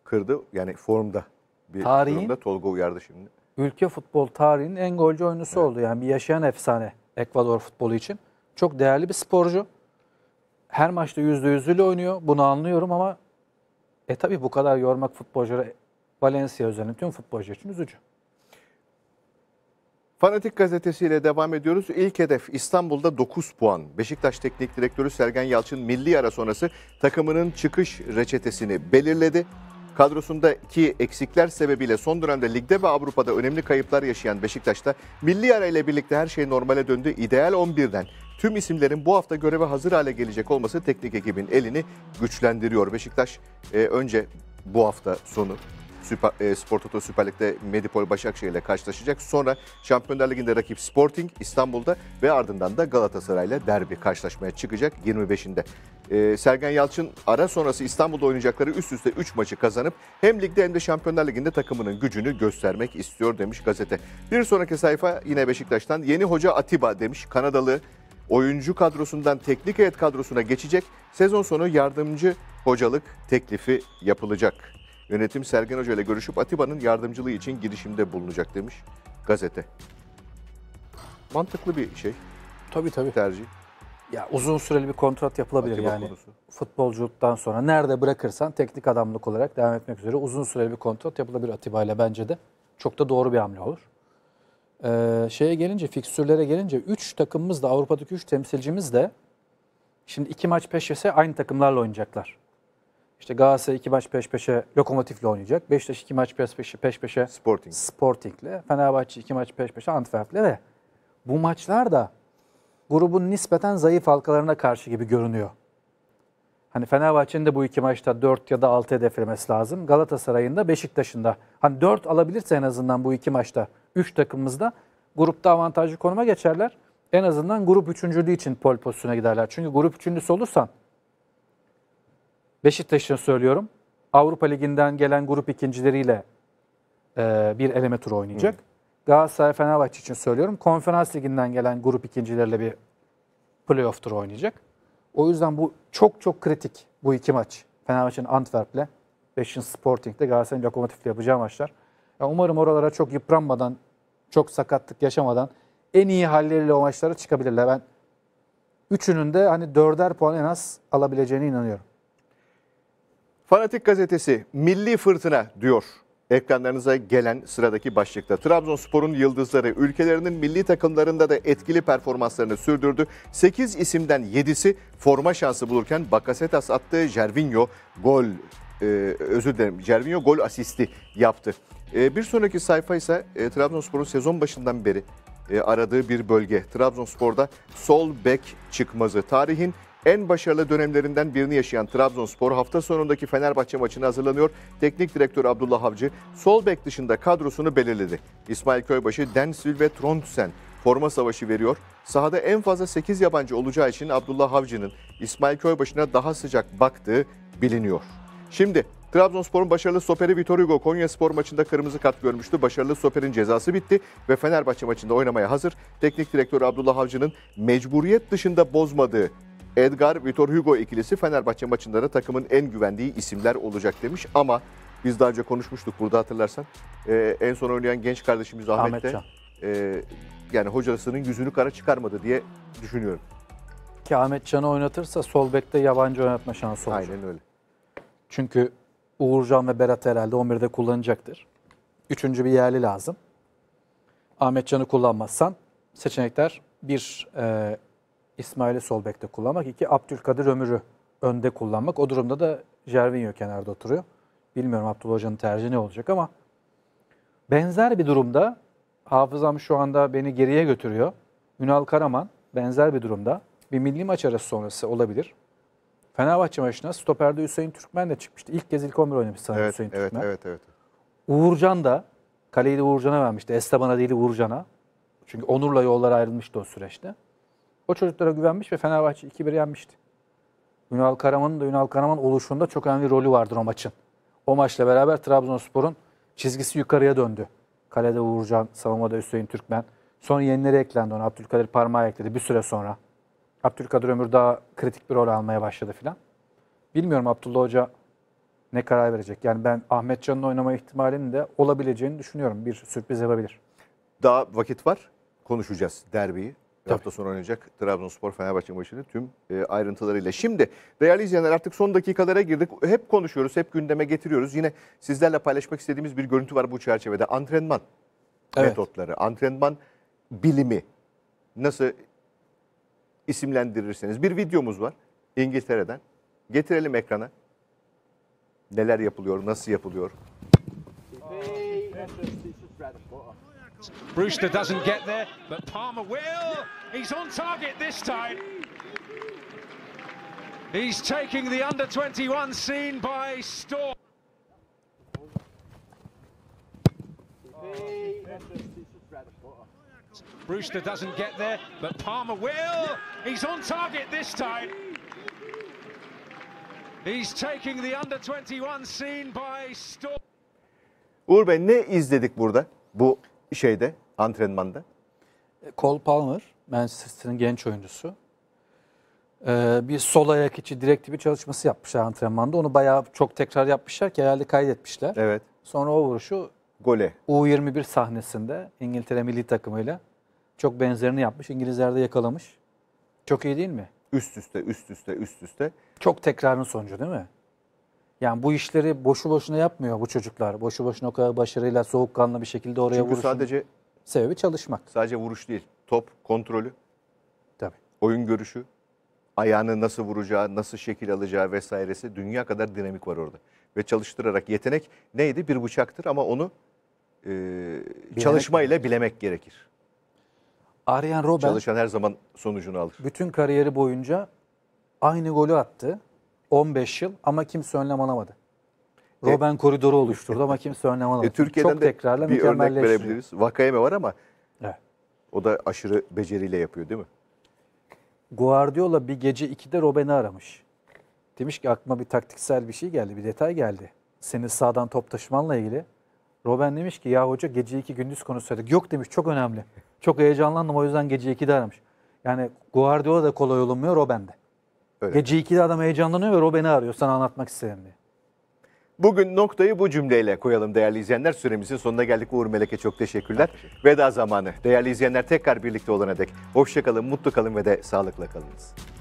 kırdı. Yani formda bir Tarihin, durumda Tolga uyardı şimdi ülke futbol tarihinin en golcü oyuncusu evet. oldu. Yani bir yaşayan efsane Ekvador futbolu için. Çok değerli bir sporcu. Her maçta yüzde yüzüyle oynuyor. Bunu anlıyorum ama e tabi bu kadar yormak futbolcuları Valencia özelinde tüm futbolcu için üzücü. Fanatik gazetesiyle devam ediyoruz. İlk hedef İstanbul'da 9 puan. Beşiktaş Teknik Direktörü Sergen Yalçın milli ara sonrası takımının çıkış reçetesini belirledi. Kadrosundaki eksikler sebebiyle son dönemde ligde ve Avrupa'da önemli kayıplar yaşayan Beşiktaş'ta milli ara ile birlikte her şey normale döndü. İdeal 11'den tüm isimlerin bu hafta göreve hazır hale gelecek olması teknik ekibin elini güçlendiriyor. Beşiktaş e, önce bu hafta sonu Süper, e, Spor Toto Süper Lig'de Medipol Başakşehir ile karşılaşacak. Sonra Şampiyonlar Ligi'nde rakip Sporting İstanbul'da ve ardından da Galatasaray ile derbi karşılaşmaya çıkacak 25'inde. E, Sergen Yalçın ara sonrası İstanbul'da oynayacakları üst üste 3 maçı kazanıp hem ligde hem de Şampiyonlar Ligi'nde takımının gücünü göstermek istiyor demiş gazete. Bir sonraki sayfa yine Beşiktaş'tan yeni hoca Atiba demiş Kanadalı oyuncu kadrosundan teknik heyet kadrosuna geçecek. Sezon sonu yardımcı hocalık teklifi yapılacak Yönetim Sergen Hoca ile görüşüp Atiba'nın yardımcılığı için girişimde bulunacak demiş gazete. Mantıklı bir şey, Tabii tabii. tercih. Ya uzun süreli bir kontrat yapılabilir Atiba yani. konusu. Futbolculuktan sonra nerede bırakırsan teknik adamlık olarak devam etmek üzere uzun süreli bir kontrat yapılabilir Atiba ile bence de. Çok da doğru bir hamle olur. Ee, şeye gelince, fikstürlere gelince 3 takımımız da Avrupa'daki 3 temsilcimiz de şimdi iki maç peş aynı takımlarla oynayacaklar. İşte Galatasaray iki maç peş peşe Lokomotif'le oynayacak. Beşiktaş iki maç peş peşe, peş peşe Sporting. Sporting'le. Fenerbahçe iki maç peş peşe Antwerp'le ve bu maçlar da grubun nispeten zayıf halkalarına karşı gibi görünüyor. Hani Fenerbahçe'nin de bu iki maçta 4 ya da 6 hedeflemesi lazım. Galatasaray'ın da Beşiktaş'ın da. Hani 4 alabilirse en azından bu iki maçta 3 takımımızda grupta avantajlı konuma geçerler. En azından grup üçüncülüğü için pol pozisyona giderler. Çünkü grup üçüncüsü olursan Beşiktaş'ın söylüyorum. Avrupa Ligi'nden gelen grup ikincileriyle e, bir eleme turu oynayacak. Hı. Galatasaray Fenerbahçe için söylüyorum. Konferans Ligi'nden gelen grup ikincileriyle bir playoff turu oynayacak. O yüzden bu çok çok kritik bu iki maç. Fenerbahçe'nin Antwerp'le, Beşiktaş'ın Sporting'de, Galatasaray'ın Lokomotif'le yapacağı maçlar. Yani umarım oralara çok yıpranmadan, çok sakatlık yaşamadan en iyi halleriyle o maçlara çıkabilirler. Ben üçünün de hani dörder puan en az alabileceğine inanıyorum. Fanatik gazetesi milli fırtına diyor. Ekranlarınıza gelen sıradaki başlıkta Trabzonspor'un yıldızları ülkelerinin milli takımlarında da etkili performanslarını sürdürdü. 8 isimden 7'si forma şansı bulurken Bakasetas attığı Jervinho gol e, özür dilerim Jervinho gol asisti yaptı. E, bir sonraki sayfa ise e, Trabzonspor'un sezon başından beri e, aradığı bir bölge. Trabzonspor'da sol bek çıkmazı tarihin en başarılı dönemlerinden birini yaşayan Trabzonspor hafta sonundaki Fenerbahçe maçına hazırlanıyor. Teknik direktör Abdullah Avcı sol bek dışında kadrosunu belirledi. İsmail Köybaşı, Densil ve Trondsen forma savaşı veriyor. Sahada en fazla 8 yabancı olacağı için Abdullah Avcı'nın İsmail Köybaşı'na daha sıcak baktığı biliniyor. Şimdi Trabzonspor'un başarılı stoperi Vitor Hugo Konya Spor maçında kırmızı kart görmüştü. Başarılı stoperin cezası bitti ve Fenerbahçe maçında oynamaya hazır. Teknik direktör Abdullah Avcı'nın mecburiyet dışında bozmadığı Edgar Vitor Hugo ikilisi Fenerbahçe maçında da takımın en güvendiği isimler olacak demiş ama biz daha önce konuşmuştuk burada hatırlarsan. Ee, en son oynayan genç kardeşimiz Ahmet de e, yani hocasının yüzünü kara çıkarmadı diye düşünüyorum. Ki Ahmet Can'ı oynatırsa sol bekte yabancı oynatma şansı olacak. Aynen öyle. Çünkü Uğurcan ve Berat herhalde 11'de kullanacaktır. Üçüncü bir yerli lazım. Ahmet Can'ı kullanmazsan seçenekler bir e, İsmail'i sol bekte kullanmak. iki Abdülkadir Ömür'ü önde kullanmak. O durumda da Jervinho kenarda oturuyor. Bilmiyorum Abdullah Hoca'nın tercihi ne olacak ama benzer bir durumda hafızam şu anda beni geriye götürüyor. Ünal Karaman benzer bir durumda bir milli maç arası sonrası olabilir. Fenerbahçe maçına stoperde Hüseyin Türkmen de çıkmıştı. İlk kez ilk 11 oynamış sanırım evet, Hüseyin evet, Türkmen. Evet, evet, evet. Uğurcan da kaleyi de Uğurcan'a vermişti. Esteban'a değil Uğurcan'a. Çünkü Onur'la yollar ayrılmıştı o süreçte. O çocuklara güvenmiş ve Fenerbahçe 2-1 yenmişti. Ünal Karaman'ın da Ünal Karaman oluşunda çok önemli rolü vardır o maçın. O maçla beraber Trabzonspor'un çizgisi yukarıya döndü. Kalede Uğurcan, savunmada Hüseyin Türkmen. Sonra yenileri eklendi ona. Abdülkadir parmağı ekledi bir süre sonra. Abdülkadir Ömür daha kritik bir rol almaya başladı filan. Bilmiyorum Abdullah Hoca ne karar verecek. Yani ben Ahmet Can'ın oynama ihtimalinin de olabileceğini düşünüyorum. Bir sürpriz yapabilir. Daha vakit var. Konuşacağız derbiyi. Tabii. hafta sonu oynayacak Trabzonspor Fenerbahçe maçının tüm e, ayrıntılarıyla. Şimdi değerli izleyenler artık son dakikalara girdik. Hep konuşuyoruz, hep gündeme getiriyoruz. Yine sizlerle paylaşmak istediğimiz bir görüntü var bu çerçevede. Antrenman evet. metotları, antrenman bilimi nasıl isimlendirirseniz. Bir videomuz var İngiltere'den. Getirelim ekrana. Neler yapılıyor, nasıl yapılıyor? Hey. chance. Brewster doesn't get there, but Palmer will. He's on target this time. He's taking the under-21 scene by storm. Brewster doesn't get there, but Palmer will. He's on target this time. He's taking the under-21 scene by storm. Uğur Bey ne izledik burada? Bu şeyde, antrenmanda? E, Cole Palmer, Manchester genç oyuncusu. Ee, bir sol ayak içi direkt bir çalışması yapmışlar antrenmanda. Onu bayağı çok tekrar yapmışlar ki herhalde kaydetmişler. Evet. Sonra o vuruşu gole. U21 sahnesinde İngiltere milli takımıyla çok benzerini yapmış. İngilizlerde yakalamış. Çok iyi değil mi? Üst üste, üst üste, üst üste. Çok tekrarın sonucu değil mi? Yani bu işleri boşu boşuna yapmıyor bu çocuklar. Boşu boşuna o kadar başarıyla soğukkanlı bir şekilde oraya Çünkü sadece sebebi çalışmak. Sadece vuruş değil. Top kontrolü, Tabii. oyun görüşü, ayağını nasıl vuracağı, nasıl şekil alacağı vesairesi dünya kadar dinamik var orada. Ve çalıştırarak yetenek neydi? Bir bıçaktır ama onu e, bilemek çalışmayla bilemek gerekir. Arjen Robben Çalışan her zaman sonucunu alır. bütün kariyeri boyunca aynı golü attı. 15 yıl ama kimse önlem alamadı. E, Robben koridoru oluşturdu ama kimse önlem alamadı. E, Türkiye'den Çok de tekrarla bir örnek verebiliriz. Vakayeme var ama evet. o da aşırı beceriyle yapıyor değil mi? Guardiola bir gece 2'de Robben'i aramış. Demiş ki aklıma bir taktiksel bir şey geldi, bir detay geldi. Senin sağdan top taşımanla ilgili. Robben demiş ki ya hoca gece 2 gündüz konuşsaydık. Yok demiş çok önemli. Çok heyecanlandım o yüzden gece 2'de aramış. Yani Guardiola da kolay olunmuyor Robben de. Öyle. Gece 2'de adam heyecanlanıyor ve o beni arıyor sana anlatmak istedim diye. Bugün noktayı bu cümleyle koyalım değerli izleyenler. Süremizin sonuna geldik. Uğur Melek'e çok teşekkürler. Teşekkür Veda zamanı. Değerli izleyenler tekrar birlikte olana dek. Hoşçakalın, mutlu kalın ve de sağlıkla kalınız.